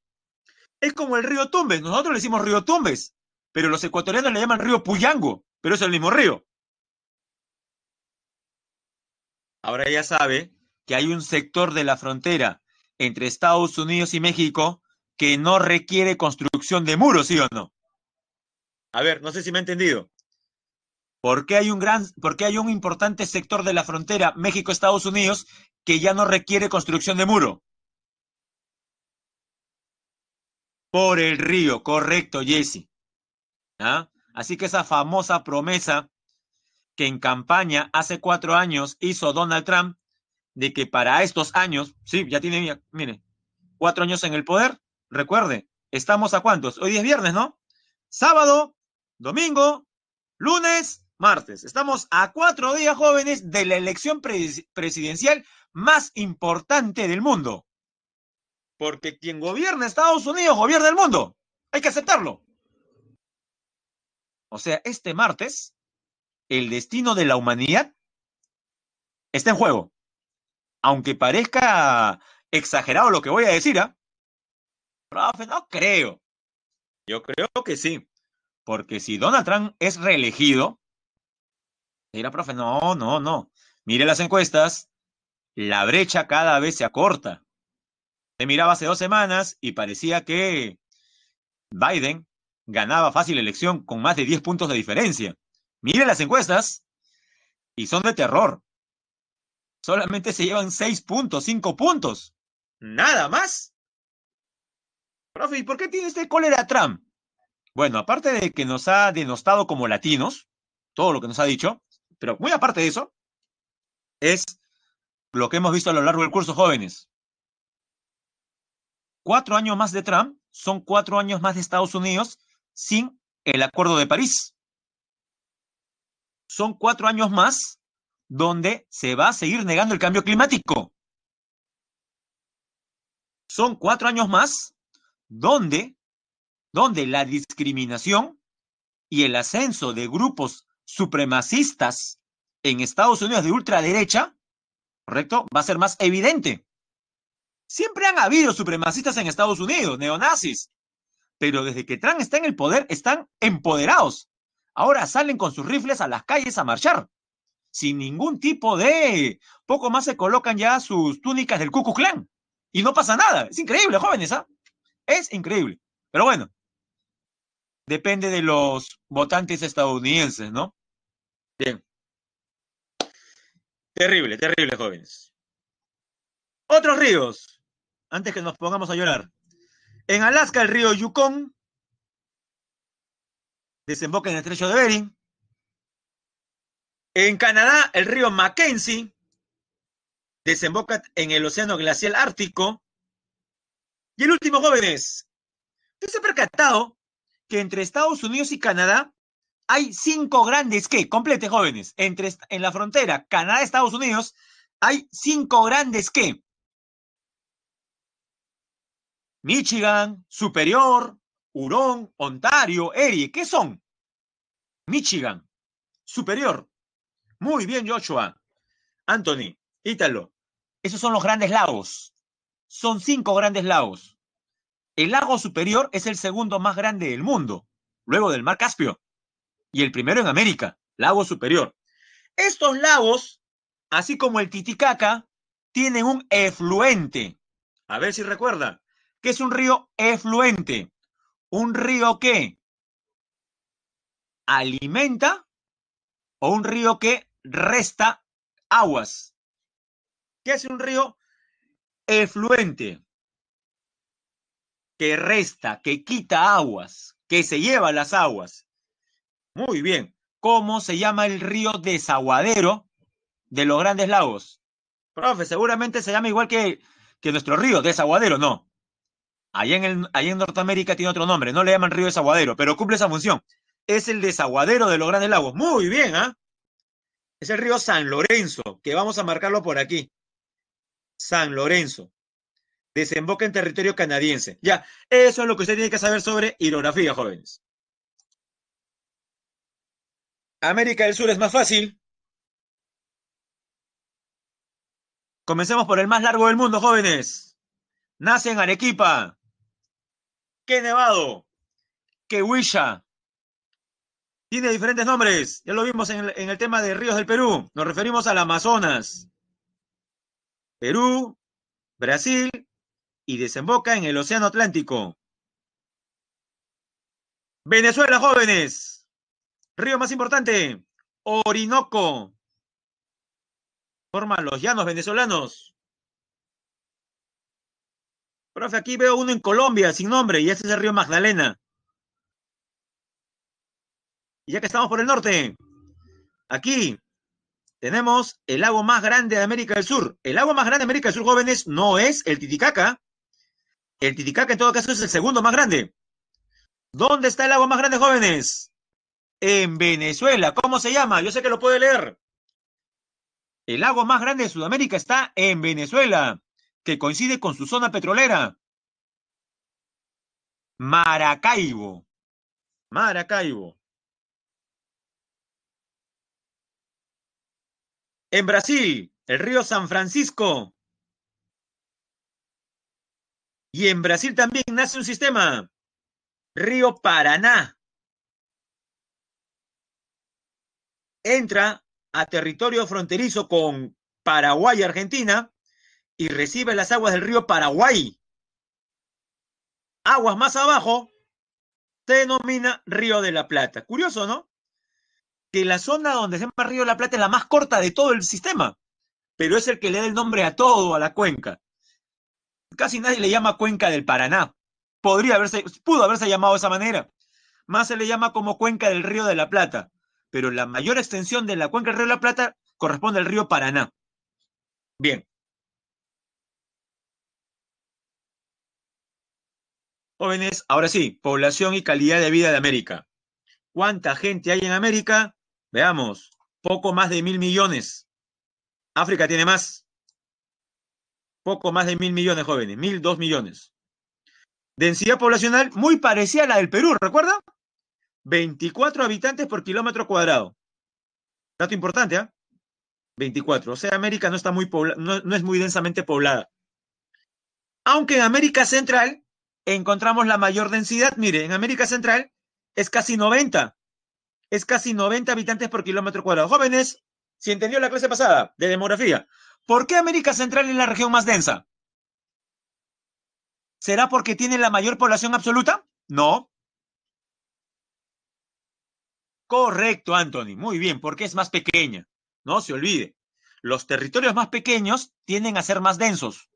Es como el río Tumbes, nosotros le decimos río Tumbes, pero los ecuatorianos le llaman río Puyango, pero es el mismo río. Ahora ya sabe que hay un sector de la frontera entre Estados Unidos y México que no requiere construcción de muros, ¿sí o no? A ver, no sé si me ha entendido. ¿Por qué hay un gran, porque hay un importante sector de la frontera México-Estados Unidos que ya no requiere construcción de muro? Por el río, correcto, Jesse. ¿Ah? Así que esa famosa promesa que en campaña hace cuatro años hizo Donald Trump de que para estos años, sí, ya tiene, mire, cuatro años en el poder, recuerde, estamos a cuántos, hoy es viernes, ¿no? Sábado, domingo, lunes, martes. Estamos a cuatro días, jóvenes, de la elección presidencial más importante del mundo. Porque quien gobierna Estados Unidos gobierna el mundo. Hay que aceptarlo. O sea, este martes, el destino de la humanidad está en juego. Aunque parezca exagerado lo que voy a decir, ¿ah? Profe, no creo. Yo creo que sí. Porque si Donald Trump es reelegido, Mira, profe, no, no, no. Mire las encuestas, la brecha cada vez se acorta. Se miraba hace dos semanas y parecía que Biden ganaba fácil elección con más de 10 puntos de diferencia. Mire las encuestas y son de terror. Solamente se llevan 6 puntos, 5 puntos. Nada más. Profe, ¿y por qué tiene este cólera Trump? Bueno, aparte de que nos ha denostado como latinos, todo lo que nos ha dicho, pero muy aparte de eso, es lo que hemos visto a lo largo del curso, jóvenes. Cuatro años más de Trump son cuatro años más de Estados Unidos sin el Acuerdo de París. Son cuatro años más donde se va a seguir negando el cambio climático. Son cuatro años más donde, donde la discriminación y el ascenso de grupos supremacistas en Estados Unidos de ultraderecha, ¿correcto? Va a ser más evidente. Siempre han habido supremacistas en Estados Unidos, neonazis, pero desde que Trump está en el poder están empoderados. Ahora salen con sus rifles a las calles a marchar, sin ningún tipo de... Poco más se colocan ya sus túnicas del Ku Klux Klan y no pasa nada. Es increíble, jóvenes, ¿ah? Es increíble. Pero bueno, depende de los votantes estadounidenses, ¿no? Bien. Terrible, terrible, jóvenes. Otros ríos, antes que nos pongamos a llorar. En Alaska, el río Yukon desemboca en el estrecho de Bering. En Canadá, el río Mackenzie desemboca en el océano glacial ártico. Y el último, jóvenes, ¿usted se ha percatado entre Estados Unidos y Canadá hay cinco grandes que, complete jóvenes, entre, en la frontera Canadá-Estados Unidos hay cinco grandes que. Michigan, Superior, Hurón, Ontario, Erie, ¿qué son? Michigan, Superior. Muy bien, Joshua. Anthony, Ítalo. Esos son los grandes lagos. Son cinco grandes lagos. El lago superior es el segundo más grande del mundo, luego del mar Caspio, y el primero en América, lago superior. Estos lagos, así como el Titicaca, tienen un efluente. A ver si recuerda, que es un río efluente. Un río que alimenta o un río que resta aguas. ¿Qué es un río efluente? que resta, que quita aguas, que se lleva las aguas. Muy bien. ¿Cómo se llama el río desaguadero de los grandes lagos? Profe, seguramente se llama igual que, que nuestro río, desaguadero, no. Allá en, el, en Norteamérica tiene otro nombre, no le llaman río desaguadero, pero cumple esa función. Es el desaguadero de los grandes lagos. Muy bien, ¿ah? Es el río San Lorenzo, que vamos a marcarlo por aquí. San Lorenzo desemboca en territorio canadiense. Ya, eso es lo que usted tiene que saber sobre hidrografía, jóvenes. América del Sur es más fácil. Comencemos por el más largo del mundo, jóvenes. Nace en Arequipa. Qué Nevado. Qué Huilla. Tiene diferentes nombres. Ya lo vimos en en el tema de ríos del Perú. Nos referimos al Amazonas. Perú, Brasil y desemboca en el Océano Atlántico. Venezuela, jóvenes. Río más importante, Orinoco. Forman los llanos venezolanos. Profe, aquí veo uno en Colombia, sin nombre, y ese es el río Magdalena. Y ya que estamos por el norte, aquí tenemos el lago más grande de América del Sur. El lago más grande de América del Sur, jóvenes, no es el Titicaca, el Titicaca, en todo caso, es el segundo más grande. ¿Dónde está el lago más grande, jóvenes? En Venezuela. ¿Cómo se llama? Yo sé que lo puede leer. El lago más grande de Sudamérica está en Venezuela, que coincide con su zona petrolera. Maracaibo. Maracaibo. En Brasil, el río San Francisco y en Brasil también nace un sistema, Río Paraná. Entra a territorio fronterizo con Paraguay y Argentina y recibe las aguas del río Paraguay. Aguas más abajo se denomina Río de la Plata. Curioso, ¿no? Que la zona donde se llama Río de la Plata es la más corta de todo el sistema, pero es el que le da el nombre a todo, a la cuenca casi nadie le llama Cuenca del Paraná. Podría haberse, pudo haberse llamado de esa manera. Más se le llama como Cuenca del Río de la Plata, pero la mayor extensión de la Cuenca del Río de la Plata corresponde al río Paraná. Bien. Jóvenes, ahora sí, población y calidad de vida de América. ¿Cuánta gente hay en América? Veamos, poco más de mil millones. África tiene más, poco más de mil millones jóvenes, mil, dos millones. Densidad poblacional muy parecida a la del Perú, ¿recuerda? 24 habitantes por kilómetro cuadrado. Dato importante, ¿ah? ¿eh? 24. O sea, América no, está muy no, no es muy densamente poblada. Aunque en América Central encontramos la mayor densidad. Mire, en América Central es casi 90. Es casi 90 habitantes por kilómetro cuadrado. Jóvenes, si entendió la clase pasada de demografía. ¿Por qué América Central es la región más densa? ¿Será porque tiene la mayor población absoluta? No. Correcto, Anthony. Muy bien, porque es más pequeña. No se olvide. Los territorios más pequeños tienden a ser más densos.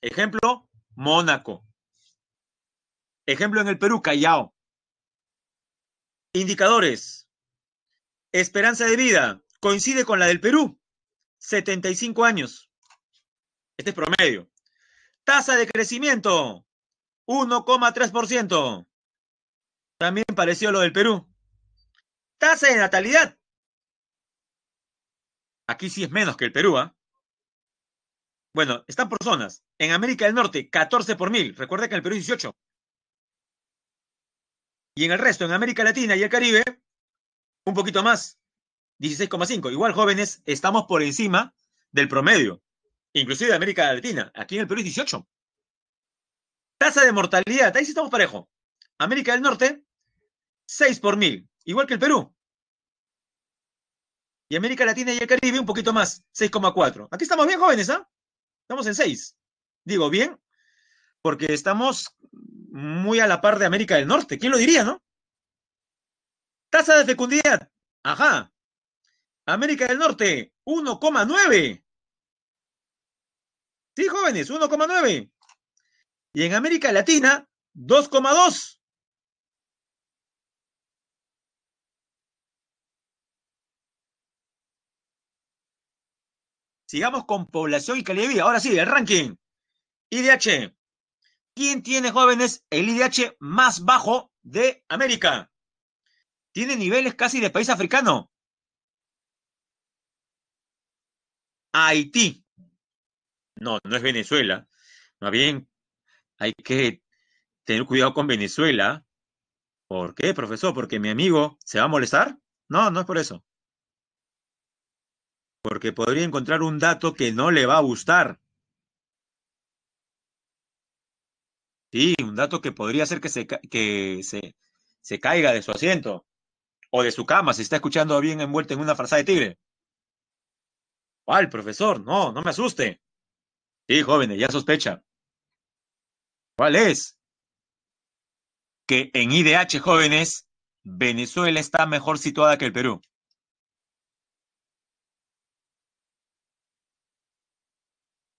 Ejemplo, Mónaco. Ejemplo en el Perú, Callao. Indicadores. Esperanza de vida coincide con la del Perú, 75 años. Este es promedio. Tasa de crecimiento, 1,3%. También pareció lo del Perú. Tasa de natalidad. Aquí sí es menos que el Perú, ¿ah? Bueno, están por zonas. En América del Norte, 14 por mil. Recuerda que en el Perú 18. Y en el resto, en América Latina y el Caribe, un poquito más. 16,5. Igual, jóvenes, estamos por encima del promedio, inclusive de América Latina. Aquí en el Perú es 18. Tasa de mortalidad, ahí sí estamos parejo. América del Norte, 6 por mil, igual que el Perú. Y América Latina y el Caribe un poquito más, 6,4. Aquí estamos bien, jóvenes, ¿ah? Estamos en 6. Digo bien, porque estamos muy a la par de América del Norte. ¿Quién lo diría, no? Tasa de fecundidad. Ajá. América del Norte, 1,9. Sí, jóvenes, 1,9. Y en América Latina, 2,2. Sigamos con población y calidad de vida. Ahora sí, el ranking. IDH. ¿Quién tiene jóvenes el IDH más bajo de América? Tiene niveles casi de país africano. Haití. No, no es Venezuela. Más bien, hay que tener cuidado con Venezuela. ¿Por qué, profesor? ¿Porque mi amigo se va a molestar? No, no es por eso. Porque podría encontrar un dato que no le va a gustar. Sí, un dato que podría hacer que se, que se, se caiga de su asiento o de su cama si está escuchando bien envuelto en una frase de tigre. ¿Cuál, ah, profesor, no, no me asuste. Sí, jóvenes, ya sospecha. ¿Cuál es? Que en IDH, jóvenes, Venezuela está mejor situada que el Perú.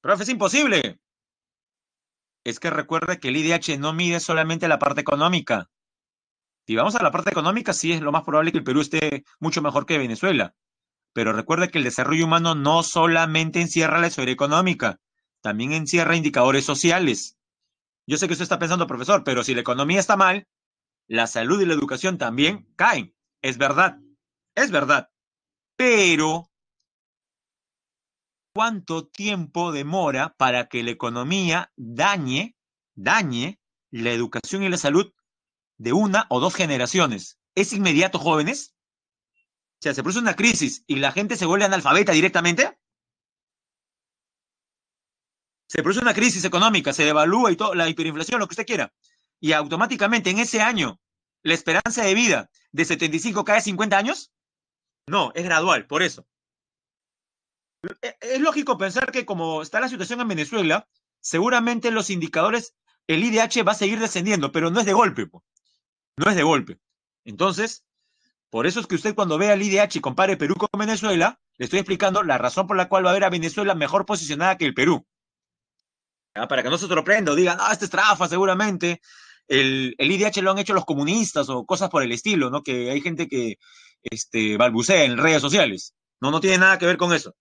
Profe, es imposible. Es que recuerde que el IDH no mide solamente la parte económica. Si vamos a la parte económica, sí es lo más probable que el Perú esté mucho mejor que Venezuela. Pero recuerda que el desarrollo humano no solamente encierra la esfera económica, también encierra indicadores sociales. Yo sé que usted está pensando, profesor, pero si la economía está mal, la salud y la educación también caen. Es verdad, es verdad. Pero, ¿cuánto tiempo demora para que la economía dañe, dañe la educación y la salud de una o dos generaciones? ¿Es inmediato, jóvenes? O sea, se produce una crisis y la gente se vuelve analfabeta directamente. Se produce una crisis económica, se devalúa y todo, la hiperinflación, lo que usted quiera. Y automáticamente en ese año, la esperanza de vida de 75 cae a 50 años. No, es gradual, por eso. E, es lógico pensar que como está la situación en Venezuela, seguramente los indicadores, el IDH va a seguir descendiendo, pero no es de golpe. No es de golpe. Entonces, por eso es que usted cuando vea al IDH y compare Perú con Venezuela, le estoy explicando la razón por la cual va a ver a Venezuela mejor posicionada que el Perú. Ah, para que no se sorprenda, o diga, no, ah, este es trafa seguramente. El, IDH lo han hecho los comunistas o cosas por el estilo, ¿no? Que hay gente que este, balbucea en redes sociales. No, no tiene nada que ver con eso.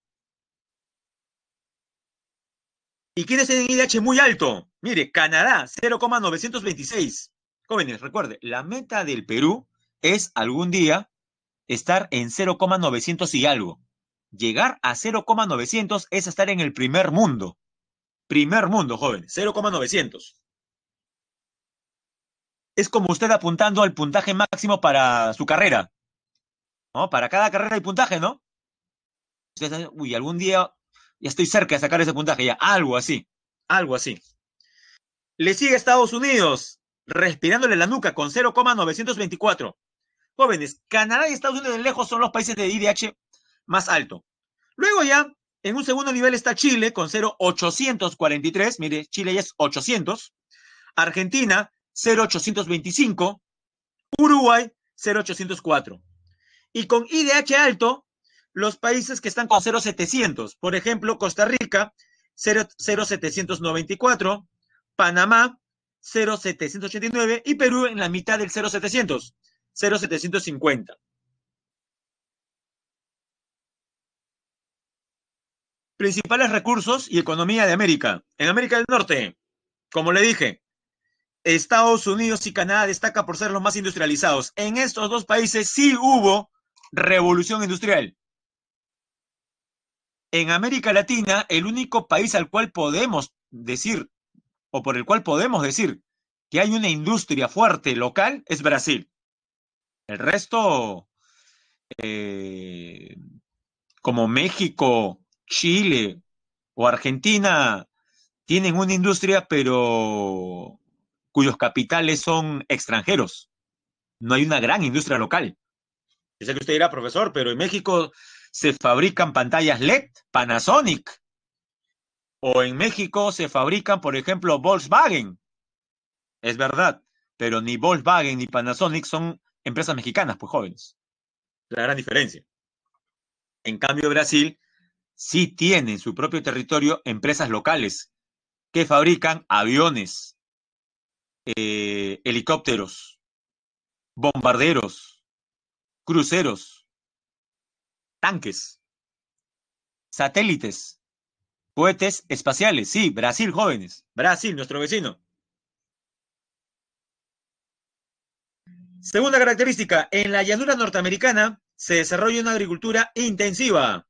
¿Y quiénes tienen IDH muy alto? Mire, Canadá, 0,926. Jóvenes, recuerde, la meta del Perú es algún día estar en 0,900 y algo. Llegar a 0,900 es estar en el primer mundo. Primer mundo, jóvenes. 0,900. Es como usted apuntando al puntaje máximo para su carrera. ¿No? Para cada carrera hay puntaje, ¿no? uy, algún día ya estoy cerca de sacar ese puntaje, ya. Algo así. Algo así. Le sigue Estados Unidos, respirándole la nuca con 0,924. Jóvenes, Canadá y Estados Unidos de lejos son los países de IDH más alto. Luego ya, en un segundo nivel está Chile con 0,843. Mire, Chile ya es 800. Argentina, 0,825. Uruguay, 0,804. Y con IDH alto, los países que están con 0,700. Por ejemplo, Costa Rica, 0,794. Panamá, 0,789. Y Perú en la mitad del 0,700. 0,750. Principales recursos y economía de América. En América del Norte, como le dije, Estados Unidos y Canadá destaca por ser los más industrializados. En estos dos países sí hubo revolución industrial. En América Latina, el único país al cual podemos decir, o por el cual podemos decir que hay una industria fuerte local, es Brasil. El resto, eh, como México, Chile o Argentina, tienen una industria, pero cuyos capitales son extranjeros. No hay una gran industria local. sé que usted era profesor, pero en México se fabrican pantallas LED, Panasonic. O en México se fabrican, por ejemplo, Volkswagen. Es verdad, pero ni Volkswagen ni Panasonic son empresas mexicanas, pues jóvenes. La gran diferencia. En cambio, Brasil sí tiene en su propio territorio empresas locales que fabrican aviones, eh, helicópteros, bombarderos, cruceros, tanques, satélites, cohetes espaciales. Sí, Brasil, jóvenes. Brasil, nuestro vecino. Segunda característica, en la llanura norteamericana se desarrolla una agricultura intensiva,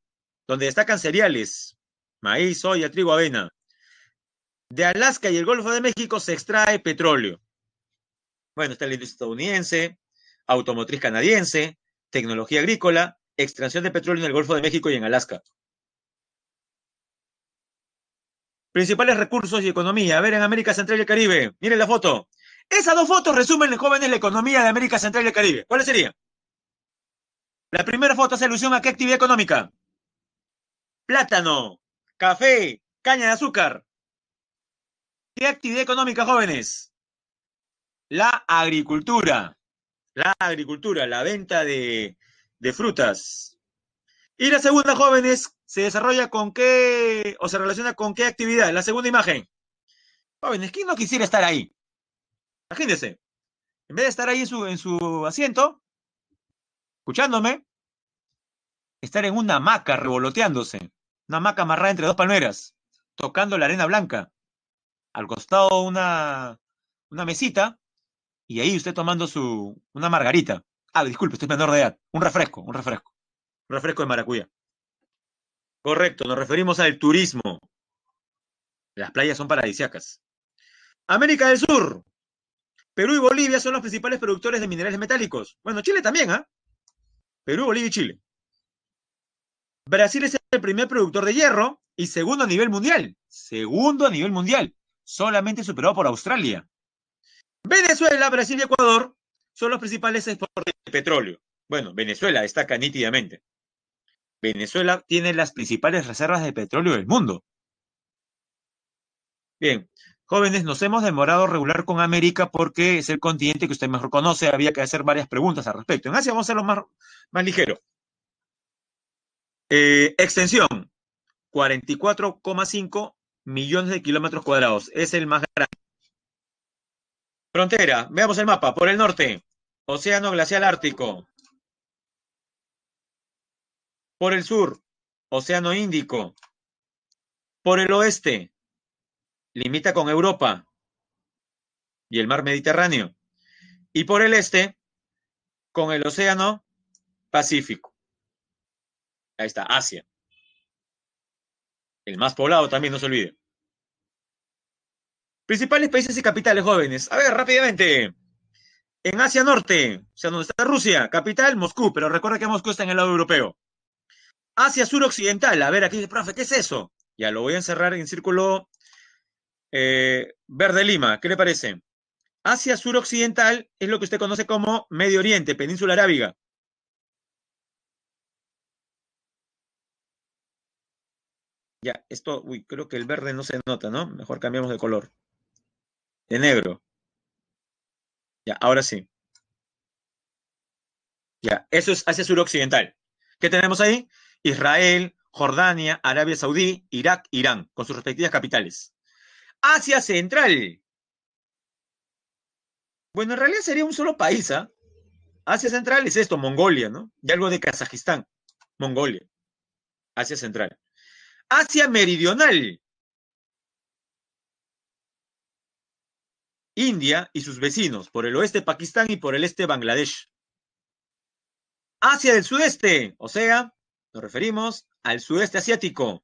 donde destacan cereales, maíz, soya, trigo, avena. De Alaska y el Golfo de México se extrae petróleo. Bueno, está la industria estadounidense, automotriz canadiense, tecnología agrícola, extracción de petróleo en el Golfo de México y en Alaska. Principales recursos y economía. A ver, en América Central y el Caribe. Miren la foto. Esas dos fotos resumen, jóvenes, la economía de América Central y el Caribe. ¿Cuál sería? La primera foto hace alusión a qué actividad económica. Plátano, café, caña de azúcar. ¿Qué actividad económica, jóvenes? La agricultura. La agricultura, la venta de, de frutas. Y la segunda, jóvenes, se desarrolla con qué, o se relaciona con qué actividad. La segunda imagen. Jóvenes, ¿quién no quisiera estar ahí? Imagínense, en vez de estar ahí en su, asiento, escuchándome, estar en una hamaca revoloteándose, una hamaca amarrada entre dos palmeras, tocando la arena blanca, al costado una, una mesita, y ahí usted tomando su, una margarita. Ah, disculpe, estoy menor de edad. Un refresco, un refresco. Un refresco de maracuyá. Correcto, nos referimos al turismo. Las playas son paradisiacas. América del Sur, Perú y Bolivia son los principales productores de minerales metálicos. Bueno, Chile también, ¿ah? Perú, Bolivia y Chile. Brasil es el primer productor de hierro y segundo a nivel mundial. Segundo a nivel mundial. Solamente superado por Australia. Venezuela, Brasil y Ecuador son los principales exportadores de petróleo. Bueno, Venezuela destaca nítidamente. Venezuela tiene las principales reservas de petróleo del mundo. Bien, Jóvenes, nos hemos demorado regular con América porque es el continente que usted mejor conoce. Había que hacer varias preguntas al respecto. En Asia vamos a hacerlo más, más ligero. Eh, extensión, 44,5 millones de kilómetros cuadrados. Es el más grande. Frontera, veamos el mapa. Por el norte, Océano Glacial Ártico. Por el sur, Océano Índico. Por el oeste, Limita con Europa y el mar Mediterráneo. Y por el este, con el océano Pacífico. Ahí está, Asia. El más poblado también, no se olvide. Principales países y capitales jóvenes. A ver, rápidamente. En Asia Norte, o sea, donde está Rusia, capital, Moscú, pero recuerda que Moscú está en el lado europeo. Asia Sur Occidental, a ver, aquí dice, profe, ¿qué es eso? Ya lo voy a encerrar en círculo eh, verde Lima, ¿qué le parece? Asia suroccidental es lo que usted conoce como Medio Oriente, Península Arábiga. Ya, esto, uy, creo que el verde no se nota, ¿no? Mejor cambiamos de color. De negro. Ya, ahora sí. Ya, eso es Asia suroccidental. ¿Qué tenemos ahí? Israel, Jordania, Arabia Saudí, Irak, Irán, con sus respectivas capitales. Asia Central. Bueno, en realidad sería un solo país, ¿ah? Asia Central es esto, Mongolia, ¿no? Y algo de Kazajistán, Mongolia. Asia Central. Asia Meridional. India y sus vecinos, por el oeste Pakistán y por el este Bangladesh. Asia del Sudeste, o sea, nos referimos al sudeste asiático,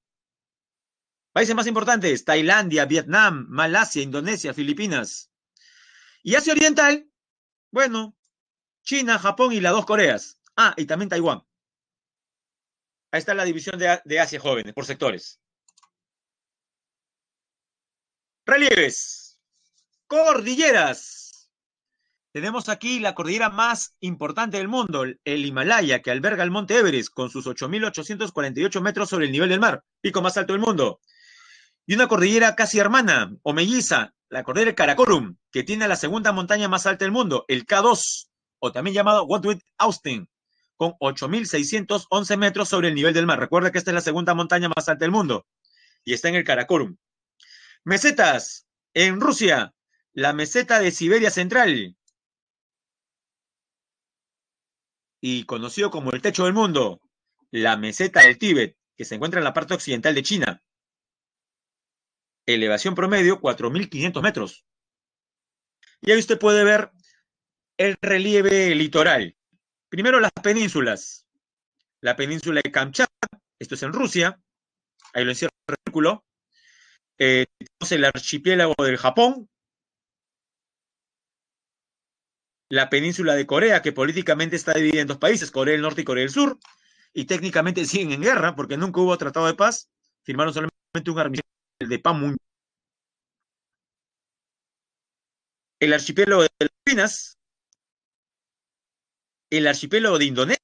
Países más importantes, Tailandia, Vietnam, Malasia, Indonesia, Filipinas. Y Asia Oriental, bueno, China, Japón y las dos Coreas. Ah, y también Taiwán. Ahí está la división de, Asia jóvenes, por sectores. Relieves. Cordilleras. Tenemos aquí la cordillera más importante del mundo, el Himalaya, que alberga el monte Everest con sus 8.848 metros sobre el nivel del mar, pico más alto del mundo y una cordillera casi hermana o melliza, la cordillera Karakorum, que tiene la segunda montaña más alta del mundo, el K2, o también llamado Watwit Austin, con 8.611 metros sobre el nivel del mar. Recuerda que esta es la segunda montaña más alta del mundo y está en el Karakorum. Mesetas en Rusia, la meseta de Siberia Central y conocido como el techo del mundo, la meseta del Tíbet, que se encuentra en la parte occidental de China elevación promedio 4.500 metros. Y ahí usted puede ver el relieve litoral. Primero las penínsulas. La península de Kamchatka, esto es en Rusia, ahí lo encierra el círculo. Eh, tenemos el archipiélago del Japón. La península de Corea, que políticamente está dividida en dos países, Corea del Norte y Corea del Sur, y técnicamente <laughs> siguen en guerra porque nunca hubo tratado de paz, firmaron solamente un armisticio de El archipiélago de las Filipinas, el archipiélago de Indonesia,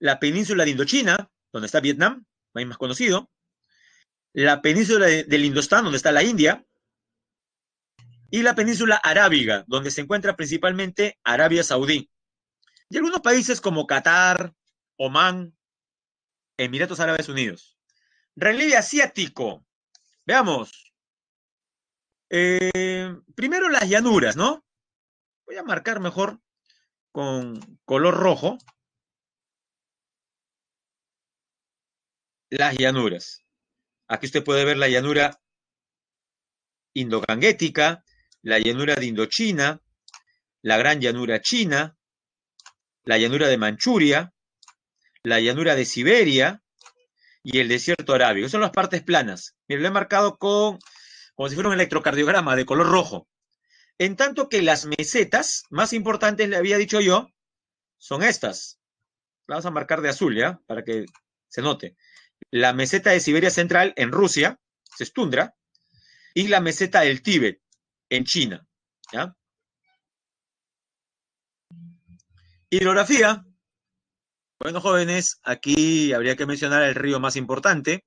la península de Indochina, donde está Vietnam, hay más conocido, la península del Indostán, donde está la India, y la península arábiga, donde se encuentra principalmente Arabia Saudí. Y algunos países como Qatar, Omán, Emiratos Árabes Unidos. Relieve asiático. Veamos. Eh, primero las llanuras, ¿no? Voy a marcar mejor con color rojo. Las llanuras. Aquí usted puede ver la llanura indoganguética, la llanura de Indochina, la gran llanura china, la llanura de Manchuria, la llanura de Siberia y el desierto arábigo. Son las partes planas. Mira, lo he marcado con, como si fuera un electrocardiograma de color rojo. En tanto que las mesetas más importantes, le había dicho yo, son estas. Las vamos a marcar de azul, ¿ya? Para que se note. La meseta de Siberia Central en Rusia, se estundra, y la meseta del Tíbet en China, ¿ya? Hidrografía, bueno, jóvenes, aquí habría que mencionar el río más importante.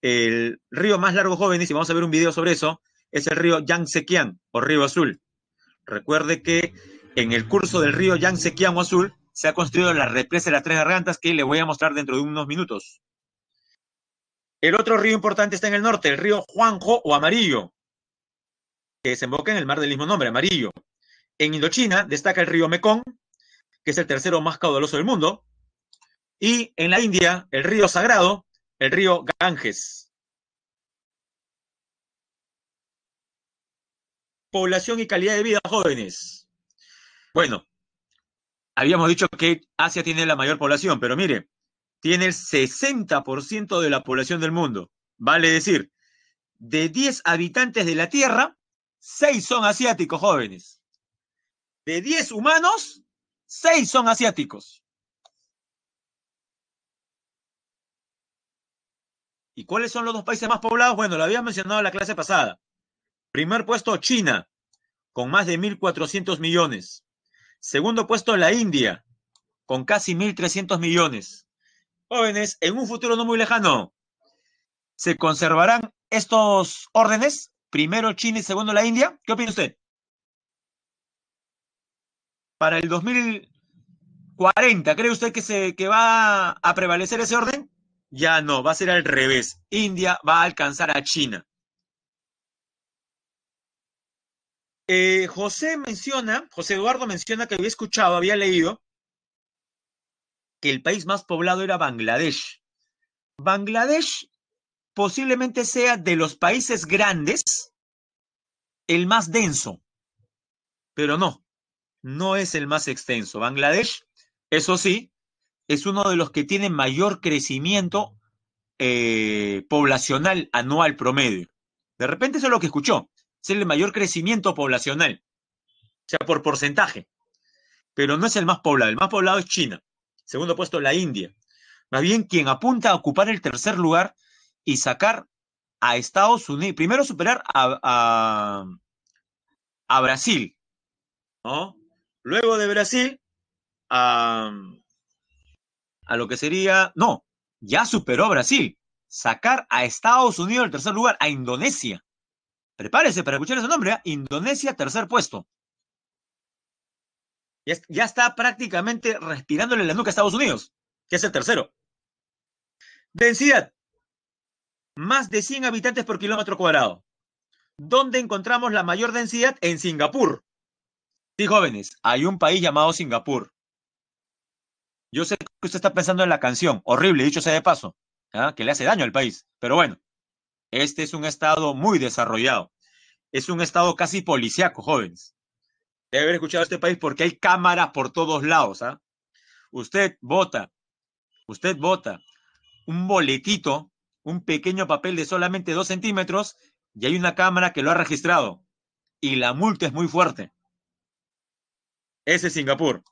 El río más largo, jóvenes, y vamos a ver un video sobre eso, es el río yangtze o río azul. Recuerde que en el curso del río yangtze o azul se ha construido la represa de las Tres Gargantas que le voy a mostrar dentro de unos minutos. El otro río importante está en el norte, el río Juanjo o Amarillo, que desemboca en el mar del mismo nombre, Amarillo. En Indochina destaca el río Mekong, que es el tercero más caudaloso del mundo, y en la India, el río sagrado, el río Ganges. Población y calidad de vida, jóvenes. Bueno, habíamos dicho que Asia tiene la mayor población, pero mire, tiene el 60% de la población del mundo. Vale decir, de 10 habitantes de la Tierra, 6 son asiáticos jóvenes. De 10 humanos, seis son asiáticos. ¿Y cuáles son los dos países más poblados? Bueno, lo había mencionado en la clase pasada. Primer puesto, China, con más de 1.400 millones. Segundo puesto, la India, con casi 1.300 millones. Jóvenes, en un futuro no muy lejano, ¿se conservarán estos órdenes? Primero China y segundo la India. ¿Qué opina usted? para el 2040, ¿cree usted que, se, que va a prevalecer ese orden? Ya no, va a ser al revés. India va a alcanzar a China. Eh, José menciona, José Eduardo menciona que había escuchado, había leído que el país más poblado era Bangladesh. Bangladesh posiblemente sea de los países grandes el más denso, pero no, no es el más extenso. Bangladesh, eso sí, es uno de los que tiene mayor crecimiento eh, poblacional anual promedio. De repente eso es lo que escuchó. Es el mayor crecimiento poblacional. O sea, por porcentaje. Pero no es el más poblado. El más poblado es China. Segundo puesto, la India. Más bien quien apunta a ocupar el tercer lugar y sacar a Estados Unidos. Primero superar a, a, a Brasil. ¿no? Luego de Brasil, a, lo que sería, no, ya superó a Brasil. Sacar a Estados Unidos el tercer lugar, a Indonesia. Prepárese para escuchar ese nombre, ¿eh? Indonesia, tercer puesto. Ya, ya está prácticamente respirándole la nuca a Estados Unidos, que es el tercero. Densidad. Más de 100 habitantes por kilómetro cuadrado. ¿Dónde encontramos la mayor densidad? En Singapur. Sí, jóvenes, hay un país llamado Singapur. Yo sé que usted está pensando en la canción, horrible, dicho sea de paso, ¿ah? que le hace daño al país. Pero bueno, este es un estado muy desarrollado. Es un estado casi policiaco, jóvenes. Debe haber escuchado este país porque hay cámaras por todos lados. ¿ah? Usted vota, usted vota un boletito, un pequeño papel de solamente dos centímetros y hay una cámara que lo ha registrado. Y la multa es muy fuerte. Ese es Singapur.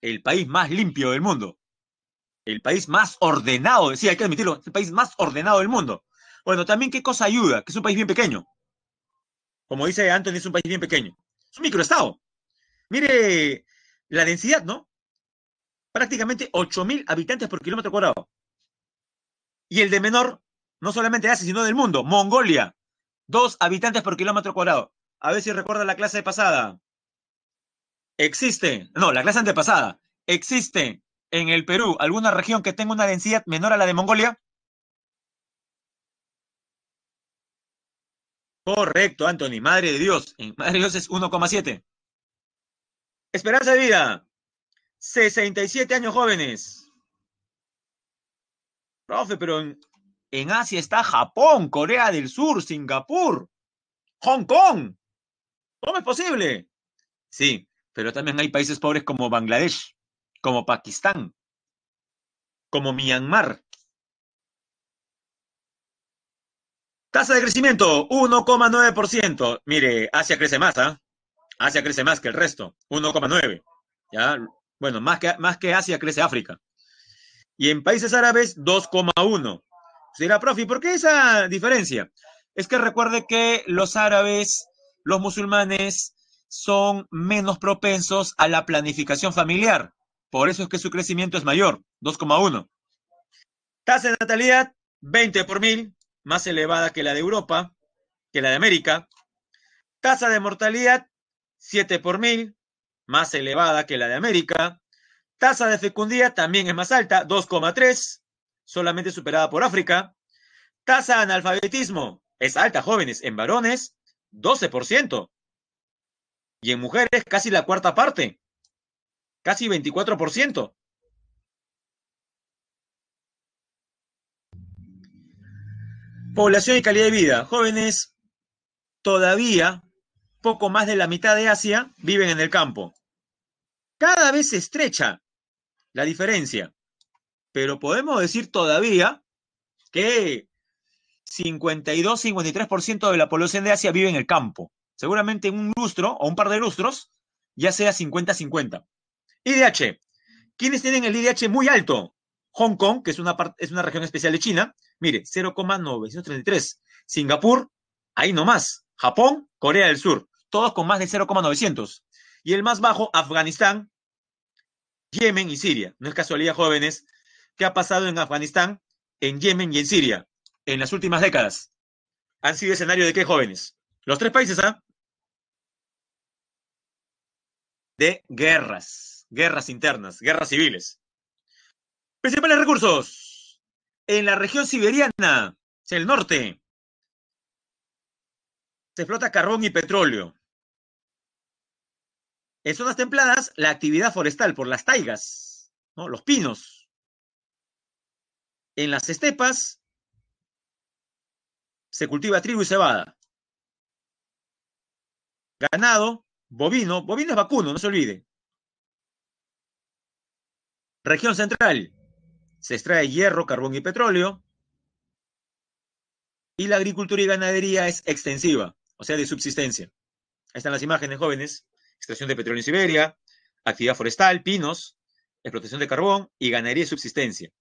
El país más limpio del mundo. El país más ordenado. Sí, hay que admitirlo. el país más ordenado del mundo. Bueno, también qué cosa ayuda, que es un país bien pequeño. Como dice antes, es un país bien pequeño. Es un microestado. Mire la densidad, ¿no? Prácticamente 8.000 habitantes por kilómetro cuadrado. Y el de menor, no solamente de Asia, sino del mundo, Mongolia. Dos habitantes por kilómetro cuadrado. A ver si recuerda la clase pasada existe, no, la clase antepasada, existe en el Perú alguna región que tenga una densidad menor a la de Mongolia? Correcto, Anthony, madre de Dios. madre de Dios es 1,7. Esperanza de vida, 67 años jóvenes. Profe, pero en, en Asia está Japón, Corea del Sur, Singapur, Hong Kong. ¿Cómo es posible? Sí, pero también hay países pobres como Bangladesh, como Pakistán, como Myanmar. Tasa de crecimiento, 1,9%. Mire, Asia crece más, ¿ah? Asia crece más que el resto, 1,9%. ¿Ya? Bueno, más que, más que Asia crece África. Y en países árabes, 2,1%. Será, profe, ¿por qué esa diferencia? Es que recuerde que los árabes, los musulmanes, son menos propensos a la planificación familiar. Por eso es que su crecimiento es mayor, 2,1. Tasa de natalidad, 20 por mil, más elevada que la de Europa, que la de América. Tasa de mortalidad, 7 por mil, más elevada que la de América. Tasa de fecundidad también es más alta, 2,3, solamente superada por África. Tasa de analfabetismo es alta, jóvenes, en varones, 12%, y en mujeres casi la cuarta parte, casi 24%. Población y calidad de vida. Jóvenes, todavía poco más de la mitad de Asia viven en el campo. Cada vez se estrecha la diferencia, pero podemos decir todavía que 52-53% de la población de Asia vive en el campo seguramente un lustro o un par de lustros, ya sea 50-50. IDH. ¿Quiénes tienen el IDH muy alto? Hong Kong, que es una, es una región especial de China, mire, 0,933. Singapur, ahí nomás. Japón, Corea del Sur, todos con más de 0,900. Y el más bajo, Afganistán, Yemen y Siria. No es casualidad, jóvenes, qué ha pasado en Afganistán, en Yemen y en Siria en las últimas décadas. ¿Han sido escenario de qué, jóvenes? Los tres países, ¿ah? De guerras, guerras internas, guerras civiles. Principales recursos. En la región siberiana, en el norte, se explota carbón y petróleo. En zonas templadas, la actividad forestal por las taigas, los pinos. En las estepas, se cultiva trigo y cebada ganado, bovino, bovino es vacuno, no se olvide. Región central, se extrae hierro, carbón y petróleo. Y la agricultura y ganadería es extensiva, o sea, de subsistencia. Ahí están las imágenes, jóvenes. Extracción de petróleo en Siberia, actividad forestal, pinos, explotación de carbón y ganadería y subsistencia.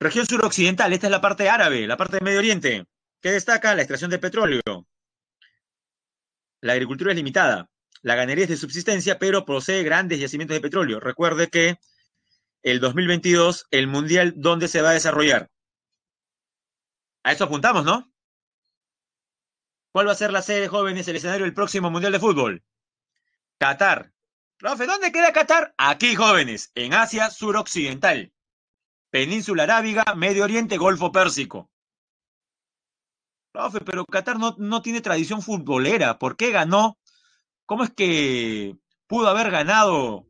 Región suroccidental, esta es la parte árabe, la parte de Medio Oriente. ¿Qué destaca? La extracción de petróleo. La agricultura es limitada. La ganadería es de subsistencia, pero posee grandes yacimientos de petróleo. Recuerde que el 2022, el mundial, ¿dónde se va a desarrollar? A eso apuntamos, ¿no? ¿Cuál va a ser la sede, jóvenes, el escenario del próximo mundial de fútbol? Qatar. Profe, ¿dónde queda Qatar? Aquí, jóvenes, en Asia suroccidental. Península Arábiga, Medio Oriente, Golfo Pérsico pero Qatar no, tiene tradición futbolera. ¿Por qué ganó? ¿Cómo es que pudo haber ganado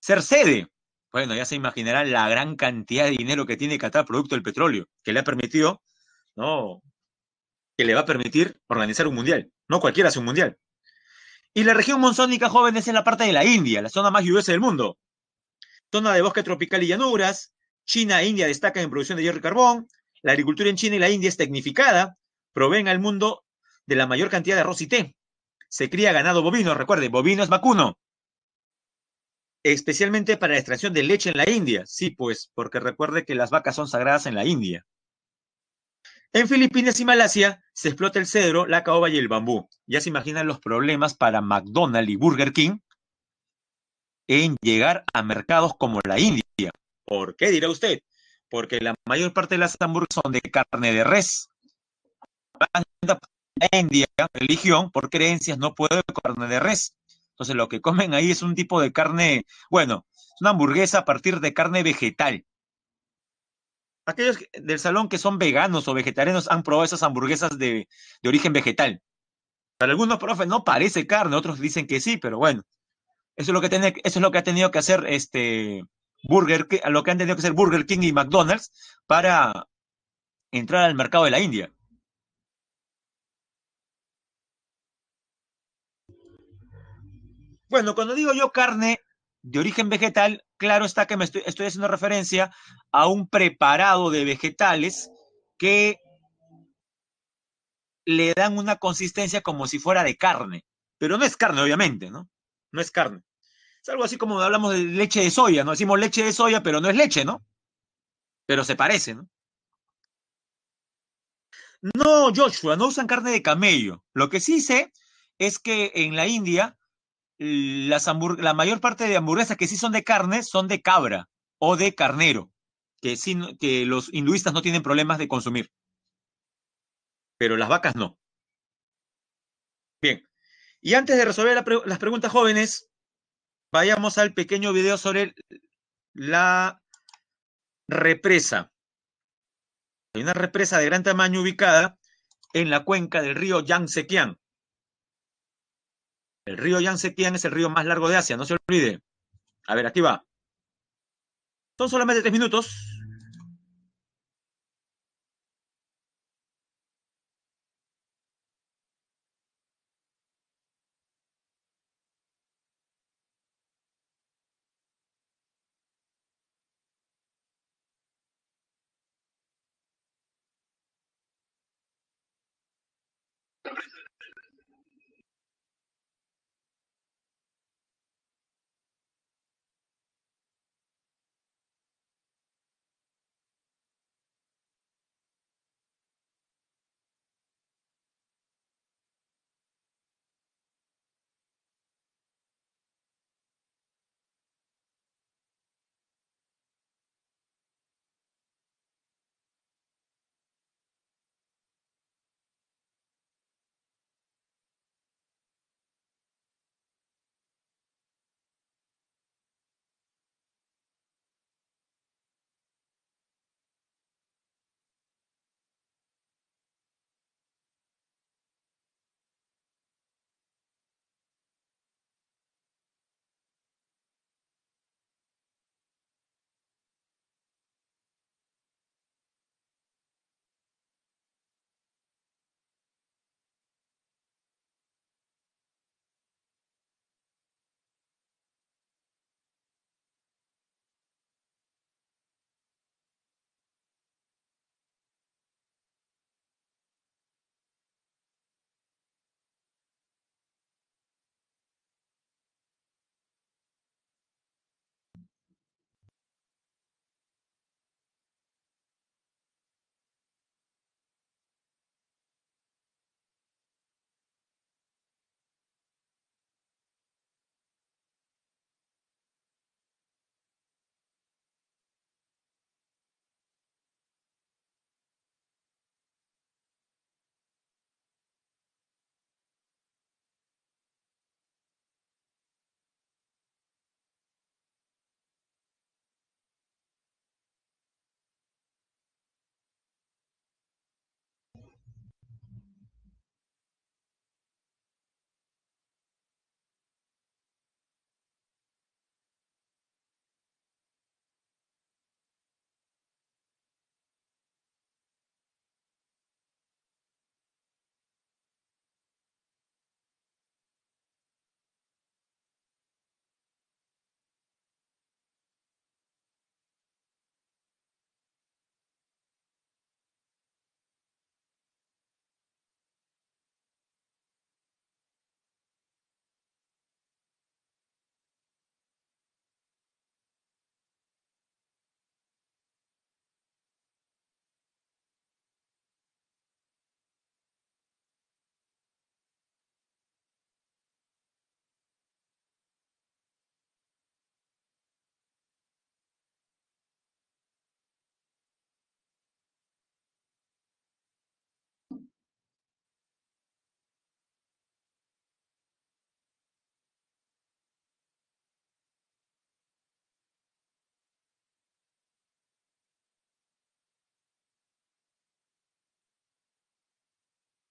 ser sede? Bueno, ya se imaginarán la gran cantidad de dinero que tiene Qatar producto del petróleo, que le ha permitido, ¿no? Que le va a permitir organizar un mundial. No cualquiera hace un mundial. Y la región monzónica joven es en la parte de la India, la zona más lluviosa del mundo. Zona de bosque tropical y llanuras. China e India destacan en producción de hierro y carbón. La agricultura en China y la India es tecnificada, proveen al mundo de la mayor cantidad de arroz y té. Se cría ganado bovino, recuerde, bovino es vacuno. Especialmente para la extracción de leche en la India. Sí, pues, porque recuerde que las vacas son sagradas en la India. En Filipinas y Malasia se explota el cedro, la caoba y el bambú. Ya se imaginan los problemas para McDonald's y Burger King en llegar a mercados como la India. ¿Por qué dirá usted? porque la mayor parte de las hamburguesas son de carne de res. La India, religión, por creencias, no puede carne de res. Entonces lo que comen ahí es un tipo de carne, bueno, es una hamburguesa a partir de carne vegetal. Aquellos del salón que son veganos o vegetarianos han probado esas hamburguesas de, origen vegetal. Para algunos profe, no parece carne, otros dicen que sí, pero bueno, es lo que, tiene, eso es lo que ha tenido que hacer este, Burger, a lo que han tenido que ser Burger King y McDonald's para entrar al mercado de la India. Bueno, cuando digo yo carne de origen vegetal, claro está que me estoy, estoy haciendo referencia a un preparado de vegetales que le dan una consistencia como si fuera de carne, pero no es carne, obviamente, ¿no? No es carne. Es algo así como hablamos de leche de soya, ¿no? Decimos leche de soya, pero no es leche, ¿no? Pero se parece, ¿no? No, Joshua, no usan carne de camello. Lo que sí sé es que en la India la mayor parte de hamburguesas que sí son de carne son de cabra o de carnero, que, sí, que los hinduistas no tienen problemas de consumir. Pero las vacas no. Bien. Y antes de resolver las preguntas jóvenes, Vayamos al pequeño video sobre la represa. Hay una represa de gran tamaño ubicada en la cuenca del río yangtze El río yangtze es el río más largo de Asia, no se olvide. A ver, aquí va. Son solamente tres minutos.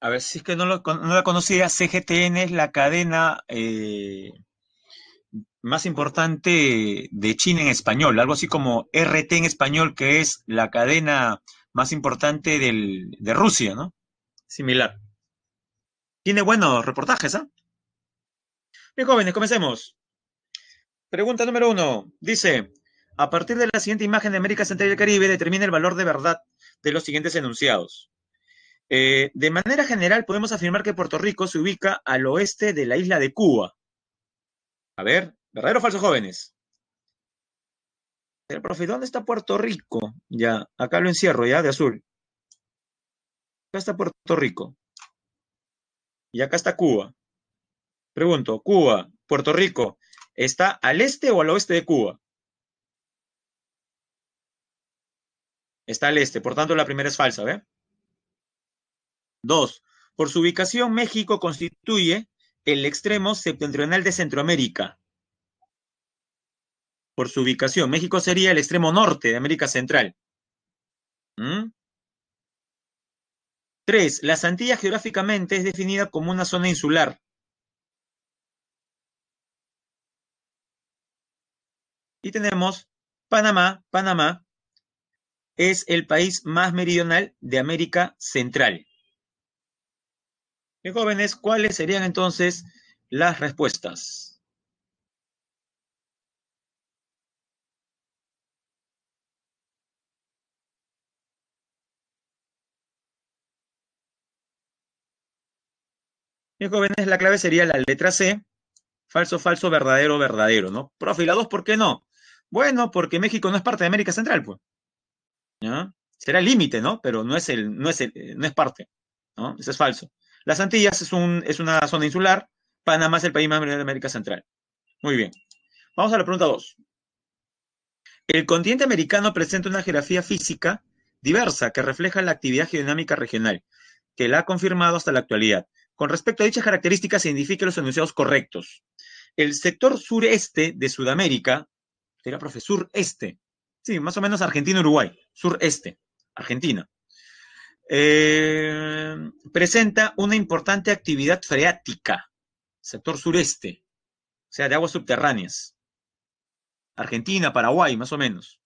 A ver, si es que no, la conocía, CGTN es la cadena eh, más importante de China en español, algo así como RT en español, que es la cadena más importante de Rusia, ¿no? Similar. Tiene buenos reportajes, ¿ah? ¿eh? Bien, jóvenes, comencemos. Pregunta número uno. Dice, a partir de la siguiente imagen de América Central y el Caribe, determina el valor de verdad de los siguientes enunciados. Eh, de manera general, podemos afirmar que Puerto Rico se ubica al oeste de la isla de Cuba. A ver, ¿verdadero o falso, jóvenes? Pero, eh, profe, ¿dónde está Puerto Rico? Ya, acá lo encierro, ya, de azul. Acá está Puerto Rico. Y acá está Cuba. Pregunto, Cuba, Puerto Rico, ¿está al este o al oeste de Cuba? Está al este, por tanto la primera es falsa, ¿ve? Dos, por su ubicación, México constituye el extremo septentrional de Centroamérica. Por su ubicación, México sería el extremo norte de América Central. ¿Mm? Tres, la Antillas geográficamente es definida como una zona insular. Y tenemos Panamá. Panamá es el país más meridional de América Central. Bien, jóvenes, ¿cuáles serían entonces las respuestas? Bien, jóvenes, la clave sería la letra C, falso, falso, verdadero, verdadero, ¿no? Profe, por qué no? Bueno, porque México no es parte de América Central, pues. Será Será límite, ¿no? Pero no es el, no es eh, no es parte, ¿no? Eso es falso. Las Antillas es, un, es una zona insular, Panamá es el país más grande de América Central. Muy bien. Vamos a la pregunta 2. El continente americano presenta una geografía física diversa que refleja la actividad geodinámica regional, que la ha confirmado hasta la actualidad. Con respecto a dichas características, se identifique los enunciados correctos. El sector sureste de Sudamérica, era profesor sureste, sí, más o menos Argentina-Uruguay, sureste, Argentina. Eh, presenta una importante actividad freática, sector sureste, o sea, de aguas subterráneas. Argentina, Paraguay, más o menos.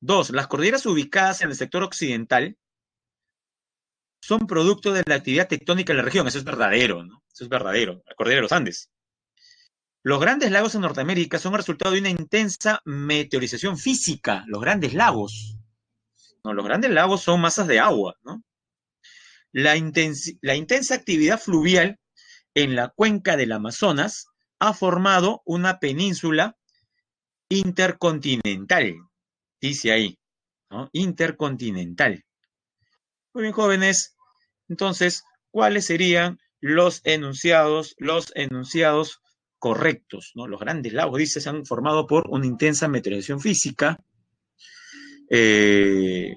Dos, las cordilleras ubicadas en el sector occidental son producto de la actividad tectónica de la región. Eso es verdadero, ¿no? Eso es verdadero. La cordillera de los Andes. Los grandes lagos en Norteamérica son resultado de una intensa meteorización física. Los grandes lagos. No, los grandes lagos son masas de agua, ¿no? la, intensa actividad fluvial en la cuenca del Amazonas ha formado una península intercontinental, dice ahí, ¿no? intercontinental. Muy bien, jóvenes. Entonces, ¿cuáles serían los enunciados, los enunciados correctos? ¿no? Los grandes lagos, dice, se han formado por una intensa meteorización física. Eh,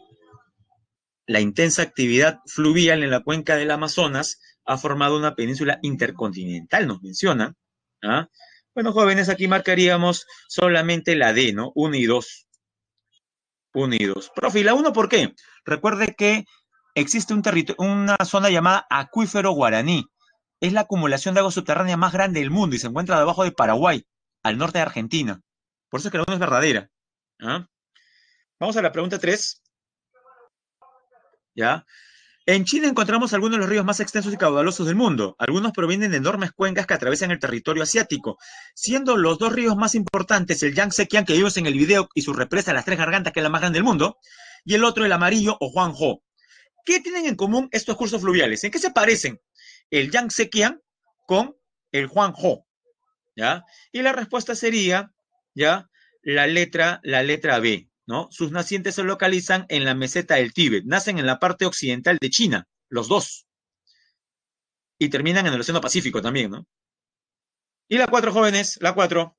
la intensa actividad fluvial en la cuenca del Amazonas ha formado una península intercontinental, nos menciona. ¿ah? Bueno, jóvenes, aquí marcaríamos solamente la D, ¿no? 1 y 2. 1 y 2. Profe, la 1 por qué? Recuerde que existe un una zona llamada acuífero guaraní. Es la acumulación de agua subterránea más grande del mundo y se encuentra debajo de Paraguay, al norte de Argentina. Por eso es que la 1 es verdadera. ¿ah? Vamos a la pregunta 3. ¿ya? En China encontramos algunos de los ríos más extensos y caudalosos del mundo. Algunos provienen de enormes cuencas que atraviesan el territorio asiático, siendo los dos ríos más importantes el Yangtze Kiang que vimos en el video y su represa Las Tres Gargantas, que es la más grande del mundo, y el otro el Amarillo o juanjo ¿Qué tienen en común estos cursos fluviales? ¿En qué se parecen el Yangtze Kiang con el juanjo ¿Ya? Y la respuesta sería, ¿ya? La letra, la letra B. Sus nacientes se localizan en la meseta del Tíbet, nacen en la parte occidental de China, los dos. Y terminan en el Océano Pacífico también, ¿no? Y la cuatro, jóvenes, la cuatro.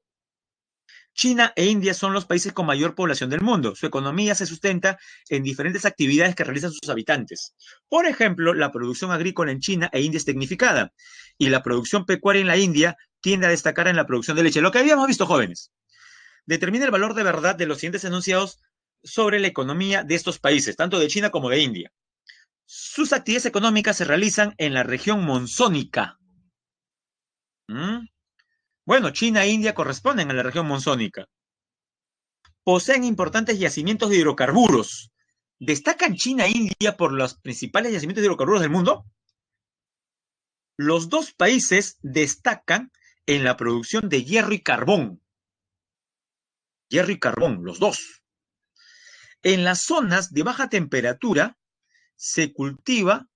China e India son los países con mayor población del mundo. Su economía se sustenta en diferentes actividades que realizan sus habitantes. Por ejemplo, la producción agrícola en China e India es tecnificada y la producción pecuaria en la India tiende a destacar en la producción de leche. Lo que habíamos visto, jóvenes determina el valor de verdad de los siguientes enunciados sobre la economía de estos países, tanto de China como de India. Sus actividades económicas se realizan en la región monzónica. ¿Mm? Bueno, China e India corresponden a la región monzónica. Poseen importantes yacimientos de hidrocarburos. ¿Destacan China e India por los principales yacimientos de hidrocarburos del mundo? Los dos países destacan en la producción de hierro y carbón hierro y carbón, los dos. En las zonas de baja temperatura se cultiva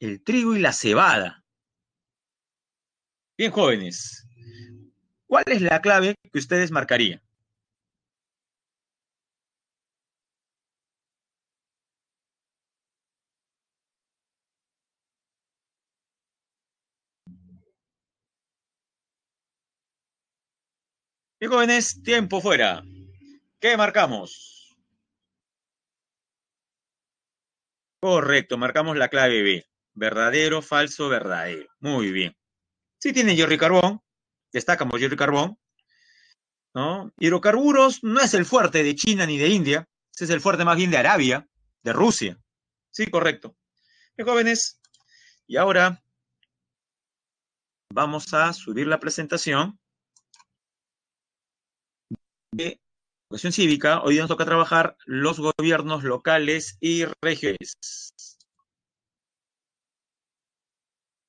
el trigo y la cebada. Bien, jóvenes, ¿cuál es la clave que ustedes marcarían? Bien, jóvenes, tiempo fuera. ¿Qué marcamos? Correcto, marcamos la clave B. Verdadero, falso, verdadero. Muy bien. Si tiene y carbón. destacamos carbón. ¿no? Hidrocarburos no es el fuerte de China ni de India, ese es el fuerte más bien de Arabia, de Rusia. Sí, correcto. Bien, jóvenes, y ahora vamos a subir la presentación cívica, hoy nos toca trabajar los gobiernos locales y regiones.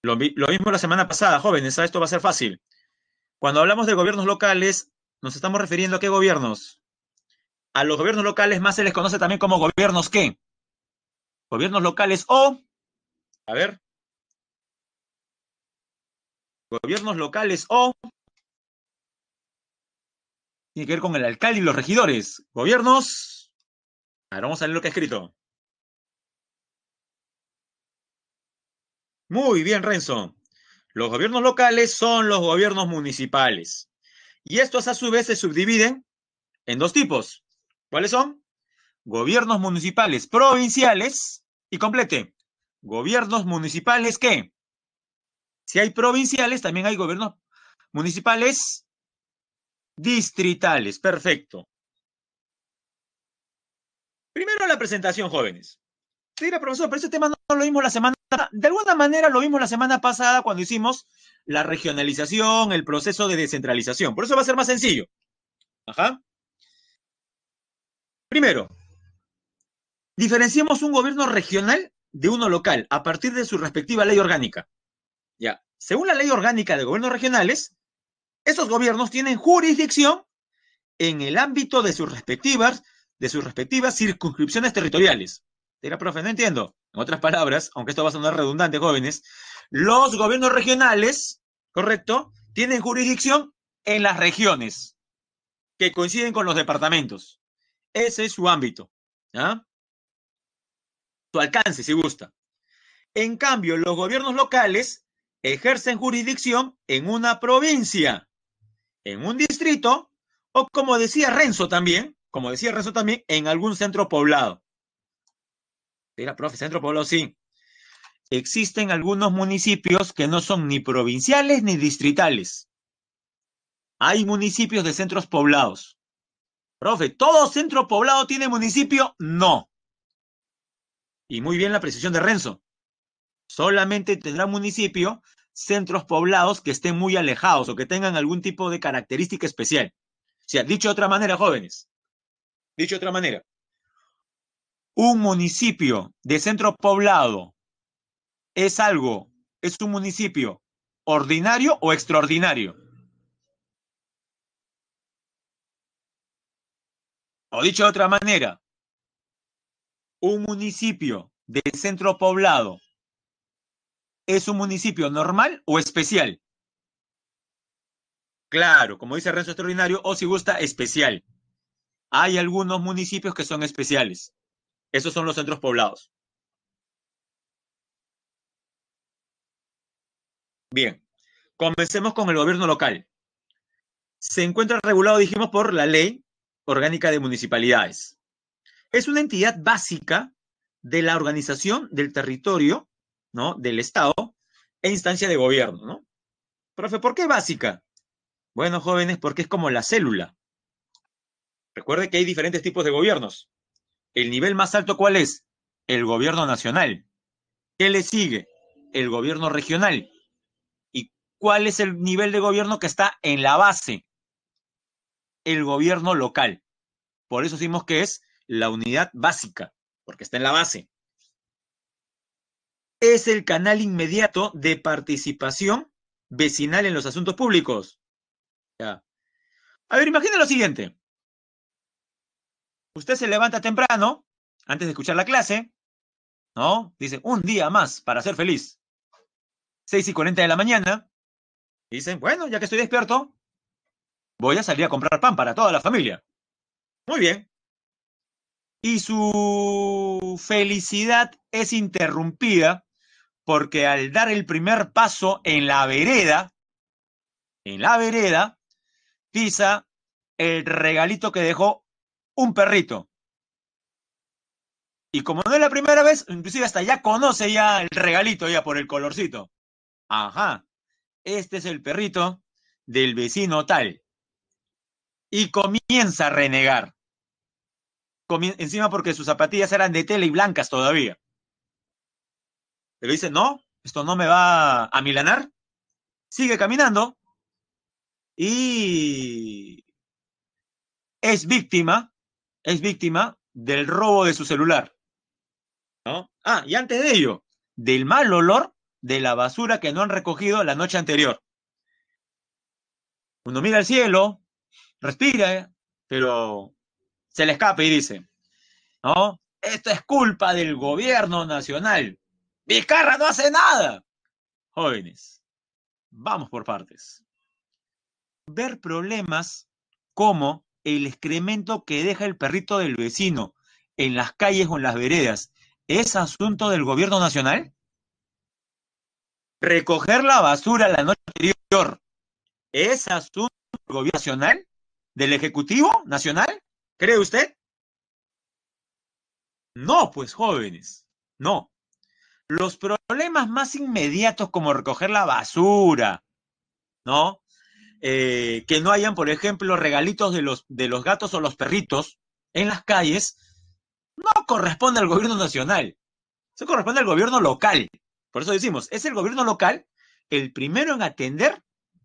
Lo, lo mismo la semana pasada, jóvenes, ¿ah? esto va a ser fácil. Cuando hablamos de gobiernos locales, nos estamos refiriendo a qué gobiernos. A los gobiernos locales más se les conoce también como gobiernos qué. Gobiernos locales o, a ver, gobiernos locales o tiene que ver con el alcalde y los regidores. Gobiernos. Ahora vamos a leer lo que ha escrito. Muy bien, Renzo. Los gobiernos locales son los gobiernos municipales. Y estos a su vez se subdividen en dos tipos. ¿Cuáles son? Gobiernos municipales provinciales y complete. Gobiernos municipales qué? si hay provinciales, también hay gobiernos municipales Distritales, perfecto. Primero la presentación, jóvenes. Sí, profesor, pero ese tema no lo vimos la semana, de alguna manera lo vimos la semana pasada cuando hicimos la regionalización, el proceso de descentralización. Por eso va a ser más sencillo. Ajá. Primero, diferenciamos un gobierno regional de uno local a partir de su respectiva ley orgánica. Ya, según la ley orgánica de gobiernos regionales, esos gobiernos tienen jurisdicción en el ámbito de sus respectivas, de sus respectivas circunscripciones territoriales. Dirá, profe, no entiendo. En otras palabras, aunque esto va a sonar redundante, jóvenes, los gobiernos regionales, ¿correcto? Tienen jurisdicción en las regiones que coinciden con los departamentos. Ese es su ámbito. ¿ah? Su alcance, si gusta. En cambio, los gobiernos locales ejercen jurisdicción en una provincia en un distrito o como decía Renzo también, como decía Renzo también, en algún centro poblado. Mira, profe, centro poblado sí. Existen algunos municipios que no son ni provinciales ni distritales. Hay municipios de centros poblados. Profe, ¿todo centro poblado tiene municipio? No. Y muy bien la precisión de Renzo. Solamente tendrá municipio centros poblados que estén muy alejados o que tengan algún tipo de característica especial. O sea, dicho de otra manera, jóvenes, dicho de otra manera, un municipio de centro poblado es algo, es un municipio ordinario o extraordinario. O dicho de otra manera, un municipio de centro poblado ¿es un municipio normal o especial? Claro, como dice Renzo Extraordinario, o si gusta, especial. Hay algunos municipios que son especiales. Esos son los centros poblados. Bien, comencemos con el gobierno local. Se encuentra regulado, dijimos, por la ley orgánica de municipalidades. Es una entidad básica de la organización del territorio ¿no? Del Estado e instancia de gobierno, ¿no? Profe, ¿por qué básica? Bueno, jóvenes, porque es como la célula. Recuerde que hay diferentes tipos de gobiernos. El nivel más alto, ¿cuál es? El gobierno nacional. ¿Qué le sigue? El gobierno regional. ¿Y cuál es el nivel de gobierno que está en la base? El gobierno local. Por eso decimos que es la unidad básica, porque está en la base es el canal inmediato de participación vecinal en los asuntos públicos. A ver, imagina lo siguiente. Usted se levanta temprano, antes de escuchar la clase, ¿no? Dice, un día más para ser feliz. 6 y 40 de la mañana. Dicen, bueno, ya que estoy despierto, voy a salir a comprar pan para toda la familia. Muy bien. Y su felicidad es interrumpida porque al dar el primer paso en la vereda, en la vereda, pisa el regalito que dejó un perrito. Y como no es la primera vez, inclusive hasta ya conoce ya el regalito ya por el colorcito. Ajá, este es el perrito del vecino tal. Y comienza a renegar. encima porque sus zapatillas eran de tela y blancas todavía pero dice, no, esto no me va a milanar, sigue caminando y es víctima, es víctima del robo de su celular. ¿no? Ah, y antes de ello, del mal olor de la basura que no han recogido la noche anterior. Uno mira al cielo, respira, pero se le escapa y dice, ¿no? Esto es culpa del gobierno nacional. Vizcarra no hace nada. Jóvenes, vamos por partes. Ver problemas como el excremento que deja el perrito del vecino en las calles o en las veredas es asunto del gobierno nacional. Recoger la basura la noche anterior es asunto del gobierno nacional, del Ejecutivo Nacional, ¿cree usted? No, pues jóvenes, no los problemas más inmediatos como recoger la basura, ¿no? Eh, que no hayan, por ejemplo, regalitos de los, de los gatos o los perritos en las calles, no corresponde al gobierno nacional, eso corresponde al gobierno local. Por eso decimos, es el gobierno local el primero en atender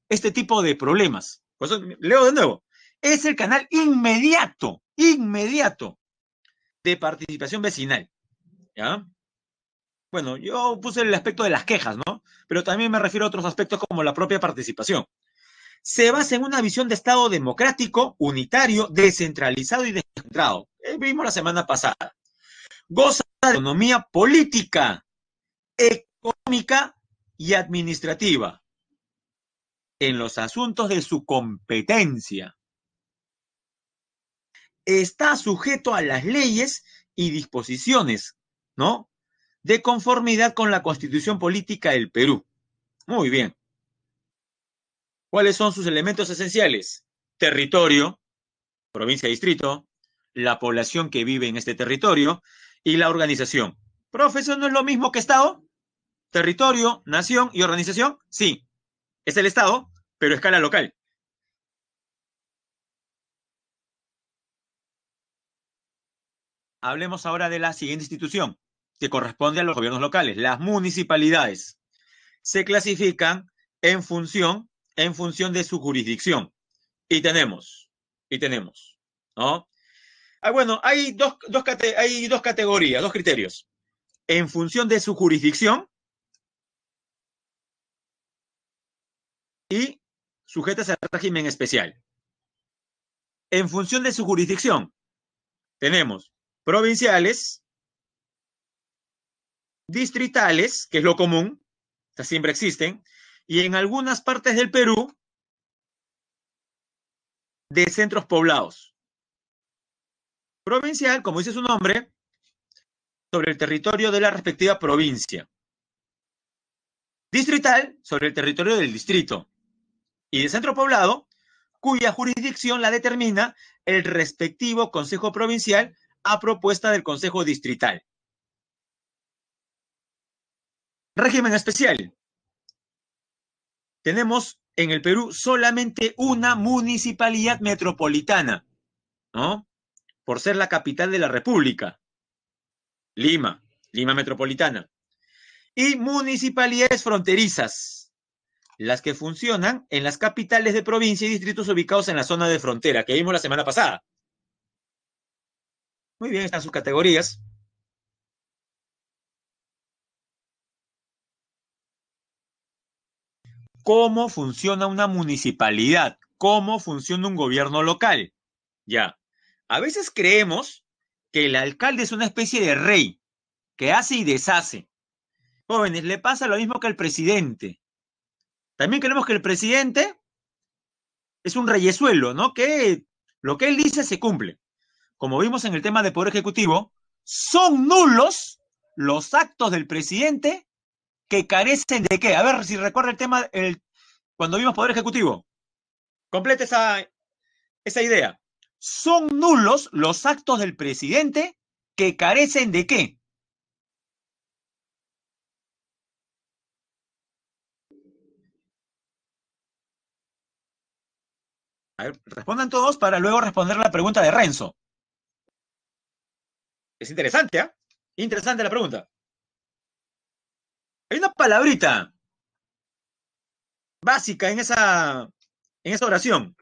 este tipo de problemas. Por eso, leo de nuevo, es el canal inmediato, inmediato de participación vecinal. ¿ya? Bueno, yo puse el aspecto de las quejas, ¿no? Pero también me refiero a otros aspectos como la propia participación. Se basa en una visión de Estado democrático, unitario, descentralizado y descentrado. Eh, vimos la semana pasada. Goza de autonomía política, económica y administrativa en los asuntos de su competencia. Está sujeto a las leyes y disposiciones, ¿no? de conformidad con la constitución política del Perú. Muy bien. ¿Cuáles son sus elementos esenciales? Territorio, provincia distrito, la población que vive en este territorio y la organización. ¿Profesor no es lo mismo que Estado? Territorio, nación y organización. Sí, es el Estado, pero a escala local. Hablemos ahora de la siguiente institución, que corresponde a los gobiernos locales. Las municipalidades se clasifican en función, en función de su jurisdicción. Y tenemos, y tenemos, ¿no? Ah, bueno, hay hay dos categorías, dos criterios. En función de su jurisdicción y sujetas al régimen especial. En función de su jurisdicción, tenemos provinciales, distritales, que es lo común, siempre existen, y en algunas partes del Perú, de centros poblados. Provincial, como dice su nombre, sobre el territorio de la respectiva provincia. Distrital, sobre el territorio del distrito. Y de centro poblado, cuya jurisdicción la determina el respectivo Consejo Provincial a propuesta del Consejo Distrital. Régimen especial. Tenemos en el Perú solamente una municipalidad metropolitana, ¿no? Por ser la capital de la República. Lima, Lima Metropolitana. Y municipalidades fronterizas, las que funcionan en las capitales de provincia y distritos ubicados en la zona de frontera, que vimos la semana pasada. Muy bien, están sus categorías. cómo funciona una municipalidad, cómo funciona un gobierno local. Ya, a veces creemos que el alcalde es una especie de rey que hace y deshace. Jóvenes, le pasa lo mismo que al presidente. También creemos que el presidente es un reyesuelo, ¿no? Que lo que él dice se cumple. Como vimos en el tema de Poder Ejecutivo, son nulos los actos del presidente que carecen de qué. A ver si recuerda el tema el, cuando vimos Poder Ejecutivo. complete esa, esa idea. Son nulos los actos del presidente que carecen de qué. respondan todos para luego responder la pregunta de Renzo. Es interesante, ¿eh? Interesante la pregunta. Hay una palabrita básica en esa, en esa oración.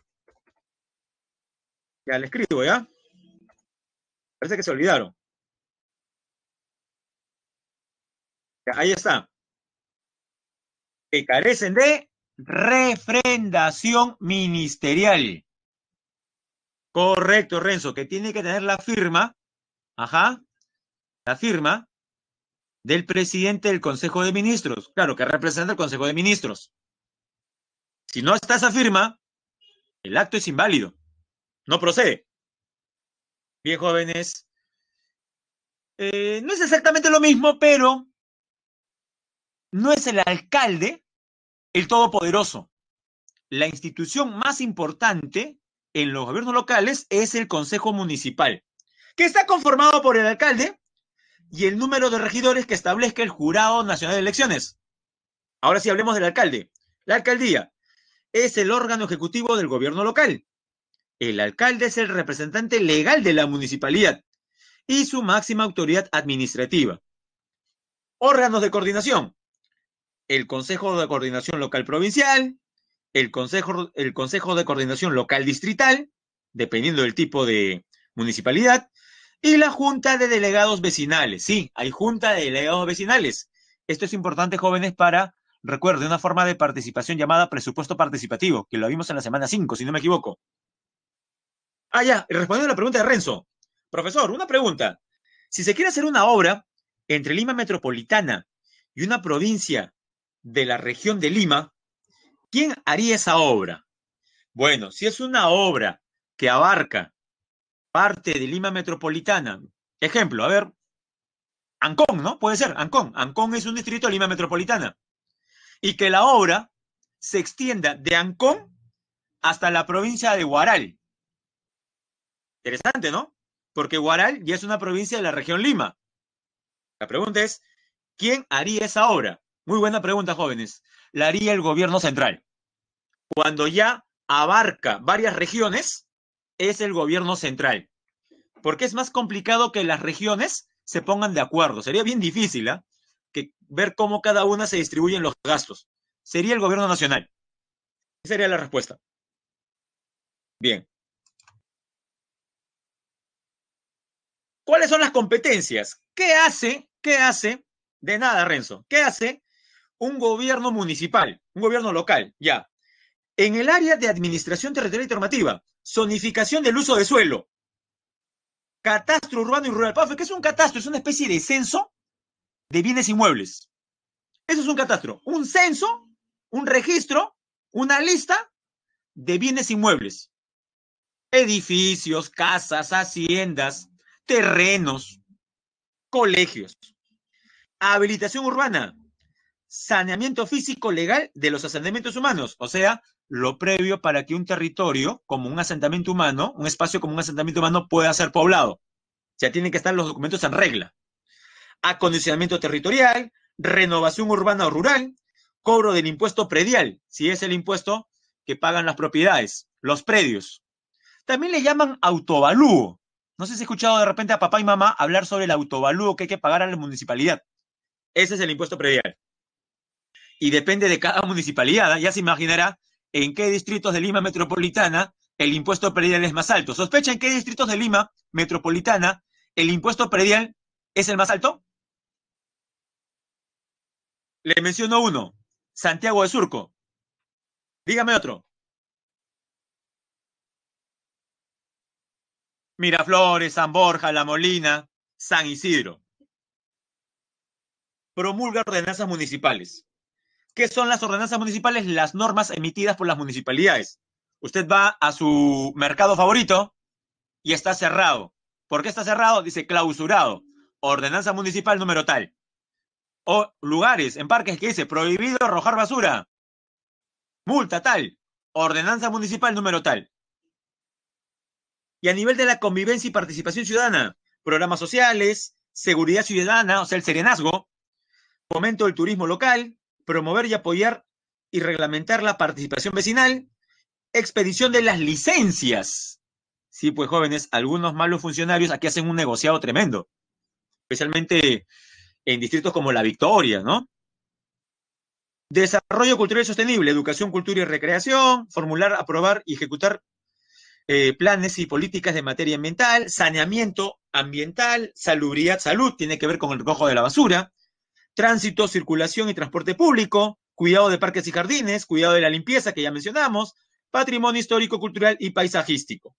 Ya la escribo, ¿ya? Parece que se olvidaron. ahí está. Que carecen de refrendación ministerial. Correcto, Renzo, que tiene que tener la firma, ajá, la firma del presidente del Consejo de Ministros, claro, que representa el Consejo de Ministros. Si no está esa firma, el acto es inválido, no procede. Bien, jóvenes, eh, no es exactamente lo mismo, pero no es el alcalde el todopoderoso. La institución más importante en los gobiernos locales es el Consejo Municipal, que está conformado por el alcalde, y el número de regidores que establezca el Jurado Nacional de Elecciones. Ahora sí hablemos del alcalde. La alcaldía es el órgano ejecutivo del gobierno local. El alcalde es el representante legal de la municipalidad y su máxima autoridad administrativa. Órganos de coordinación. El Consejo de Coordinación Local Provincial, el Consejo, el Consejo de Coordinación Local Distrital, dependiendo del tipo de municipalidad, y la Junta de Delegados Vecinales. Sí, hay Junta de Delegados Vecinales. Esto es importante, jóvenes, para, recuerden, una forma de participación llamada presupuesto participativo, que lo vimos en la semana 5, si no me equivoco. Ah, ya, respondiendo a la pregunta de Renzo. Profesor, una pregunta. Si se quiere hacer una obra entre Lima Metropolitana y una provincia de la región de Lima, ¿quién haría esa obra? Bueno, si es una obra que abarca parte de Lima Metropolitana. Ejemplo, a ver, Ancón, ¿no? Puede ser, Ancón. Ancón es un distrito de Lima Metropolitana. Y que la obra se extienda de Ancón hasta la provincia de Huaral. Interesante, ¿no? Porque Huaral ya es una provincia de la región Lima. La pregunta es, ¿quién haría esa obra? Muy buena pregunta, jóvenes. La haría el gobierno central. Cuando ya abarca varias regiones, es el gobierno central, porque es más complicado que las regiones se pongan de acuerdo. Sería bien difícil ¿ah? que ver cómo cada una se distribuyen los gastos. Sería el gobierno nacional. Esa sería la respuesta. Bien. ¿Cuáles son las competencias? ¿Qué hace? ¿Qué hace? De nada, Renzo. ¿Qué hace un gobierno municipal, un gobierno local? Ya. En el área de administración territorial y normativa, zonificación del uso de suelo, catastro urbano y rural. ¿qué es un catastro? Es una especie de censo de bienes inmuebles. Eso es un catastro. Un censo, un registro, una lista de bienes inmuebles. Edificios, casas, haciendas, terrenos, colegios. Habilitación urbana. Saneamiento físico legal de los asentamientos humanos, o sea, lo previo para que un territorio, como un asentamiento humano, un espacio como un asentamiento humano, pueda ser poblado. O sea, tienen que estar los documentos en regla. Acondicionamiento territorial, renovación urbana o rural, cobro del impuesto predial, si es el impuesto que pagan las propiedades, los predios. También le llaman autovalúo. No sé si he escuchado de repente a papá y mamá hablar sobre el autovalúo que hay que pagar a la municipalidad. Ese es el impuesto predial. Y depende de cada municipalidad, ¿eh? ya se imaginará en qué distritos de Lima metropolitana el impuesto predial es más alto. ¿Sospecha en qué distritos de Lima metropolitana el impuesto predial es el más alto? Le menciono uno, Santiago de Surco. Dígame otro. Miraflores, San Borja, La Molina, San Isidro. Promulga ordenanzas municipales. ¿Qué son las ordenanzas municipales? Las normas emitidas por las municipalidades. Usted va a su mercado favorito y está cerrado. ¿Por qué está cerrado? Dice clausurado. Ordenanza municipal número tal. O lugares, en parques que dice prohibido arrojar basura. Multa tal. Ordenanza municipal número tal. Y a nivel de la convivencia y participación ciudadana, programas sociales, seguridad ciudadana, o sea, el serenazgo, fomento del turismo local, promover y apoyar y reglamentar la participación vecinal, expedición de las licencias. Sí, pues jóvenes, algunos malos funcionarios aquí hacen un negociado tremendo, especialmente en distritos como La Victoria, ¿no? Desarrollo cultural y sostenible, educación, cultura y recreación, formular, aprobar y ejecutar eh, planes y políticas de materia ambiental, saneamiento ambiental, salubridad, salud, tiene que ver con el recojo de la basura, tránsito, circulación y transporte público, cuidado de parques y jardines, cuidado de la limpieza que ya mencionamos, patrimonio histórico, cultural y paisajístico.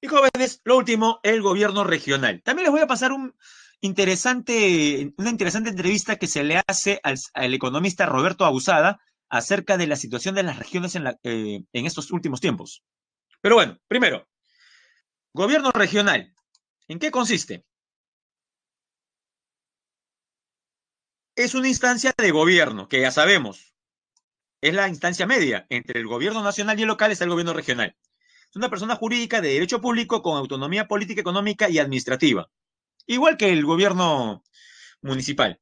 Y jóvenes, lo último, el gobierno regional. También les voy a pasar un interesante, una interesante entrevista que se le hace al, economista Roberto Abusada acerca de la situación de las regiones eh, en estos últimos tiempos. Pero bueno, primero, gobierno regional. ¿En qué consiste? es una instancia de gobierno, que ya sabemos, es la instancia media. Entre el gobierno nacional y el local está el gobierno regional. Es una persona jurídica de derecho público con autonomía política, económica y administrativa. Igual que el gobierno municipal.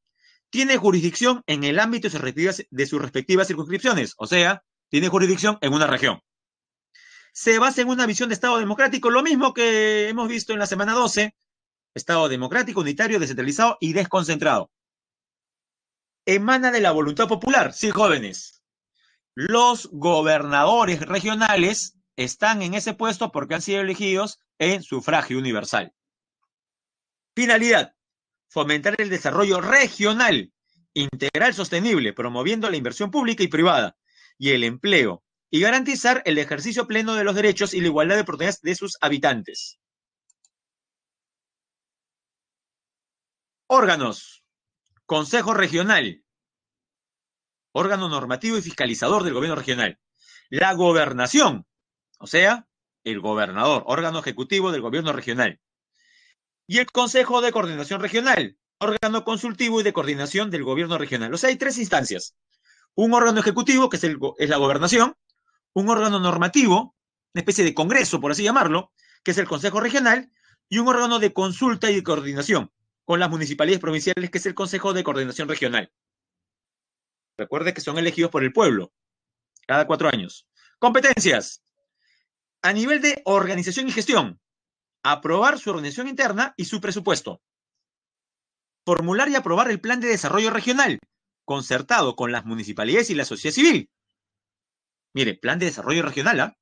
Tiene jurisdicción en el ámbito de sus respectivas circunscripciones, o sea, tiene jurisdicción en una región. Se basa en una visión de Estado democrático, lo mismo que hemos visto en la semana 12, Estado democrático, unitario, descentralizado y desconcentrado emana de la voluntad popular. Sí, jóvenes. Los gobernadores regionales están en ese puesto porque han sido elegidos en sufragio universal. Finalidad, fomentar el desarrollo regional, integral, sostenible, promoviendo la inversión pública y privada y el empleo, y garantizar el ejercicio pleno de los derechos y la igualdad de oportunidades de sus habitantes. Órganos. Consejo Regional, órgano normativo y fiscalizador del gobierno regional. La gobernación, o sea, el gobernador, órgano ejecutivo del gobierno regional. Y el Consejo de Coordinación Regional, órgano consultivo y de coordinación del gobierno regional. O sea, hay tres instancias. Un órgano ejecutivo, que es, el, es la gobernación, un órgano normativo, una especie de congreso, por así llamarlo, que es el Consejo Regional, y un órgano de consulta y de coordinación, con las municipalidades provinciales, que es el Consejo de Coordinación Regional. Recuerde que son elegidos por el pueblo cada cuatro años. Competencias. A nivel de organización y gestión, aprobar su organización interna y su presupuesto. Formular y aprobar el plan de desarrollo regional, concertado con las municipalidades y la sociedad civil. Mire, plan de desarrollo regional, ¿ah?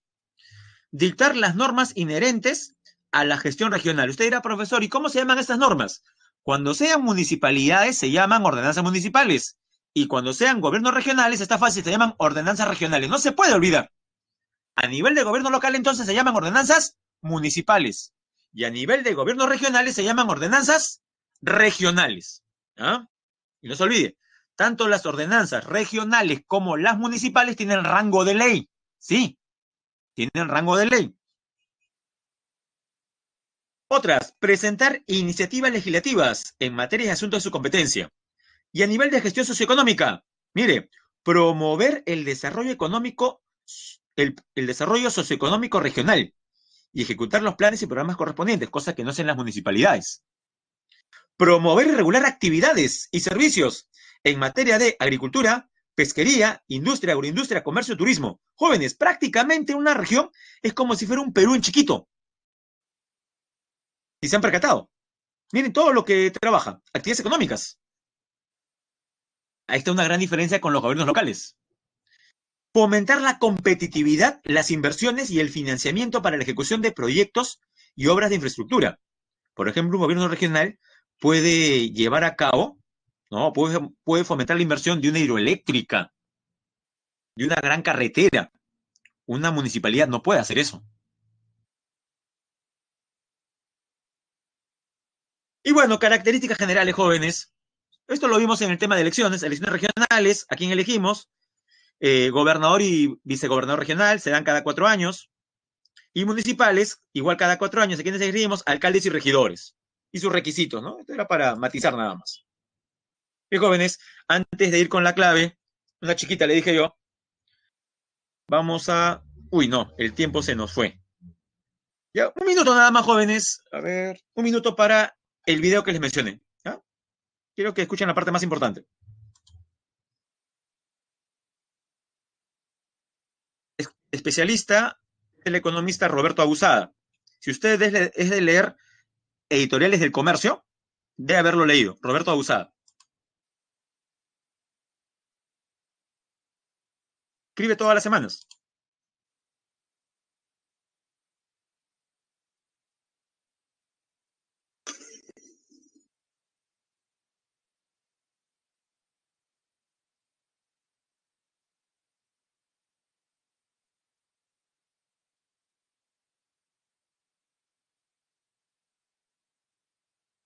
Dictar las normas inherentes a la gestión regional. Usted dirá, profesor, ¿y cómo se llaman estas normas? Cuando sean municipalidades se llaman ordenanzas municipales y cuando sean gobiernos regionales esta fácil, se llaman ordenanzas regionales. No se puede olvidar. A nivel de gobierno local entonces se llaman ordenanzas municipales y a nivel de gobiernos regionales se llaman ordenanzas regionales. ¿Ah? Y no se olvide, tanto las ordenanzas regionales como las municipales tienen rango de ley. Sí, tienen rango de ley. Otras, presentar iniciativas legislativas en materia de asuntos de su competencia. Y a nivel de gestión socioeconómica, mire, promover el desarrollo económico, el, desarrollo socioeconómico regional y ejecutar los planes y programas correspondientes, cosa que no hacen las municipalidades. Promover y regular actividades y servicios en materia de agricultura, pesquería, industria, agroindustria, comercio, turismo. Jóvenes, prácticamente una región es como si fuera un Perú en chiquito. Si se han percatado. Miren todo lo que trabaja. Actividades económicas. Ahí está una gran diferencia con los gobiernos locales. Fomentar la competitividad, las inversiones y el financiamiento para la ejecución de proyectos y obras de infraestructura. Por ejemplo, un gobierno regional puede llevar a cabo, ¿no? puede, puede fomentar la inversión de una hidroeléctrica, de una gran carretera. Una municipalidad no puede hacer eso. Y bueno, características generales, jóvenes. Esto lo vimos en el tema de elecciones, elecciones regionales, a quién elegimos. Eh, gobernador y vicegobernador regional se dan cada cuatro años. Y municipales, igual cada cuatro años, a quiénes elegimos, alcaldes y regidores. Y sus requisitos, ¿no? Esto era para matizar nada más. Y jóvenes, antes de ir con la clave, una chiquita le dije yo, vamos a... Uy, no, el tiempo se nos fue. Ya, un minuto nada más, jóvenes. A ver, un minuto para el video que les mencioné. Quiero que escuchen la parte más importante. Especialista, el economista Roberto Abusada. Si usted es de leer editoriales del comercio, debe haberlo leído. Roberto Abusada. Escribe todas las semanas.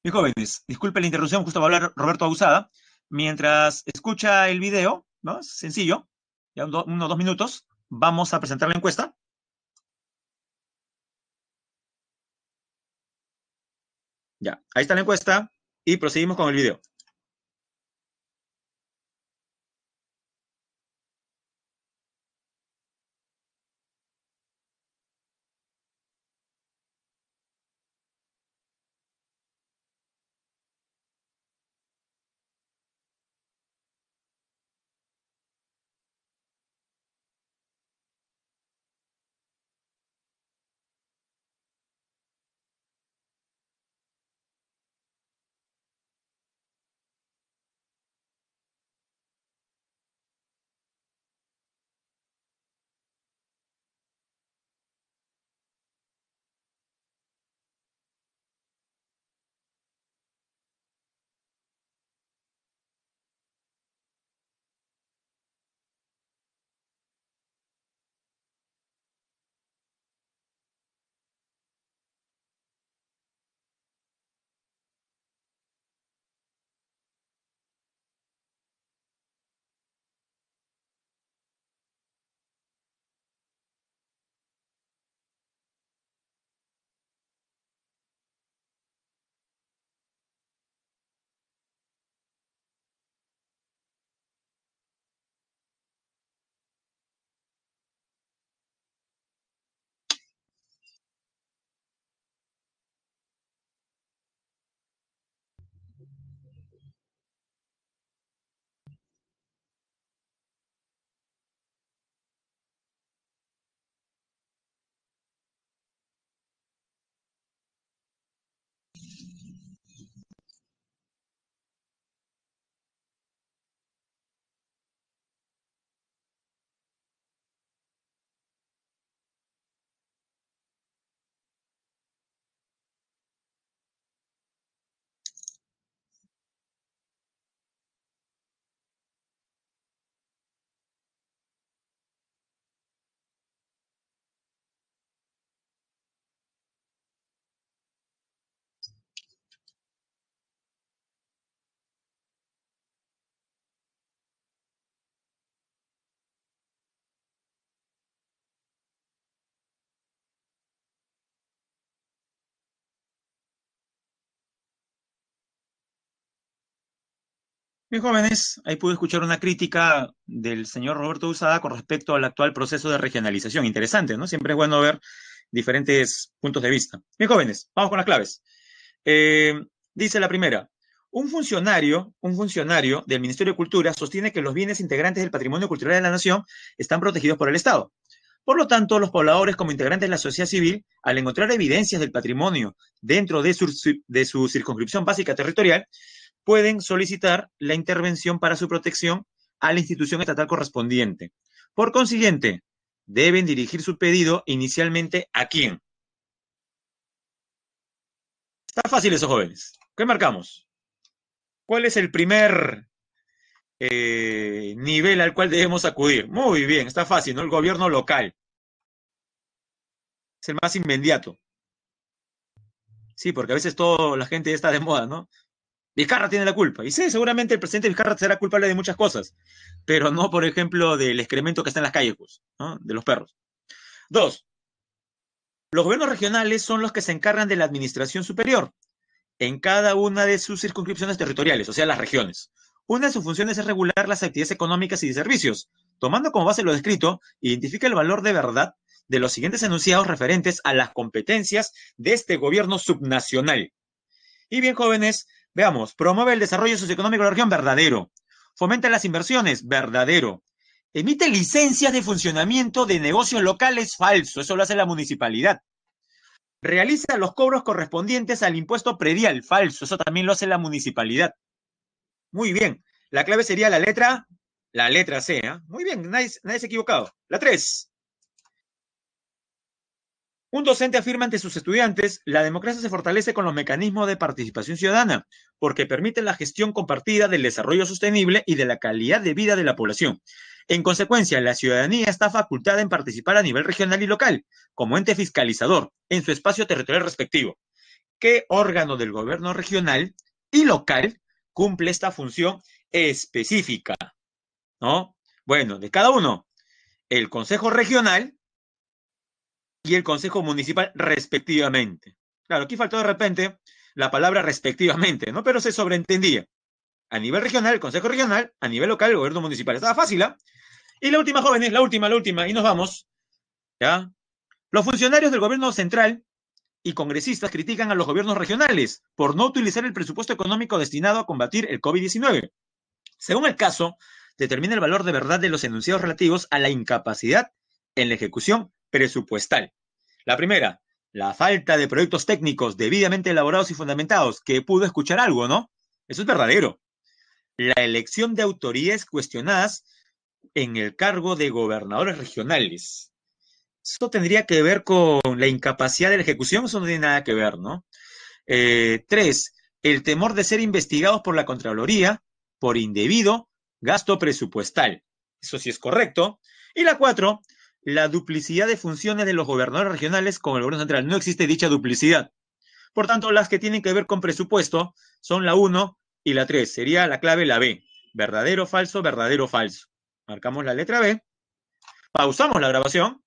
Mis jóvenes, disculpe la interrupción, justo va a hablar Roberto Abusada. Mientras escucha el video, ¿no? Sencillo, ya unos dos minutos, vamos a presentar la encuesta. Ya, ahí está la encuesta y proseguimos con el video. Bien, jóvenes, ahí pude escuchar una crítica del señor Roberto Usada con respecto al actual proceso de regionalización. Interesante, ¿no? Siempre es bueno ver diferentes puntos de vista. Bien, jóvenes, vamos con las claves. Eh, dice la primera, un funcionario, un funcionario del Ministerio de Cultura sostiene que los bienes integrantes del patrimonio cultural de la nación están protegidos por el Estado. Por lo tanto, los pobladores como integrantes de la sociedad civil, al encontrar evidencias del patrimonio dentro de de su circunscripción básica territorial, pueden solicitar la intervención para su protección a la institución estatal correspondiente. Por consiguiente, deben dirigir su pedido inicialmente a quién. Está fácil esos jóvenes. ¿Qué marcamos? ¿Cuál es el primer eh, nivel al cual debemos acudir? Muy bien, está fácil, ¿no? El gobierno local. Es el más inmediato. Sí, porque a veces toda la gente está de moda, ¿no? Vizcarra tiene la culpa. Y sí, seguramente el presidente Vizcarra será culpable de muchas cosas, pero no, por ejemplo, del excremento que está en las calles, pues, ¿no? de los perros. Dos, los gobiernos regionales son los que se encargan de la administración superior en cada una de sus circunscripciones territoriales, o sea, las regiones. Una de sus funciones es regular las actividades económicas y de servicios. Tomando como base lo descrito, identifica el valor de verdad de los siguientes enunciados referentes a las competencias de este gobierno subnacional. Y bien, jóvenes, Veamos, promueve el desarrollo socioeconómico de la región, verdadero. Fomenta las inversiones, verdadero. Emite licencias de funcionamiento de negocios locales, falso, eso lo hace la municipalidad. Realiza los cobros correspondientes al impuesto predial, falso, eso también lo hace la municipalidad. Muy bien, la clave sería la letra, la letra C, ¿eh? Muy bien, nadie, nadie se ha equivocado. La 3, un docente afirma ante sus estudiantes, la democracia se fortalece con los mecanismos de participación ciudadana, porque permite la gestión compartida del desarrollo sostenible y de la calidad de vida de la población. En consecuencia, la ciudadanía está facultada en participar a nivel regional y local, como ente fiscalizador, en su espacio territorial respectivo. ¿Qué órgano del gobierno regional y local cumple esta función específica? ¿No? Bueno, de cada uno. El Consejo Regional y el Consejo Municipal respectivamente. Claro, aquí faltó de repente la palabra respectivamente, ¿no? Pero se sobreentendía. A nivel regional, el Consejo Regional, a nivel local, el gobierno municipal. Estaba fácil, ¿ah? Y la última, jóvenes, la última, la última, y nos vamos. ¿Ya? Los funcionarios del gobierno central y congresistas critican a los gobiernos regionales por no utilizar el presupuesto económico destinado a combatir el COVID-19. Según el caso, determina el valor de verdad de los enunciados relativos a la incapacidad en la ejecución presupuestal. La primera, la falta de proyectos técnicos debidamente elaborados y fundamentados, que pudo escuchar algo, ¿no? Eso es verdadero. La elección de autorías cuestionadas en el cargo de gobernadores regionales. Esto tendría que ver con la incapacidad de la ejecución, eso no tiene nada que ver, ¿no? Eh, tres, el temor de ser investigados por la Contraloría por indebido gasto presupuestal. Eso sí es correcto. Y la cuatro, la duplicidad de funciones de los gobernadores regionales con el gobierno central. No existe dicha duplicidad. Por tanto, las que tienen que ver con presupuesto son la 1 y la 3. Sería la clave la B. Verdadero, falso, verdadero, falso. Marcamos la letra B. Pausamos la grabación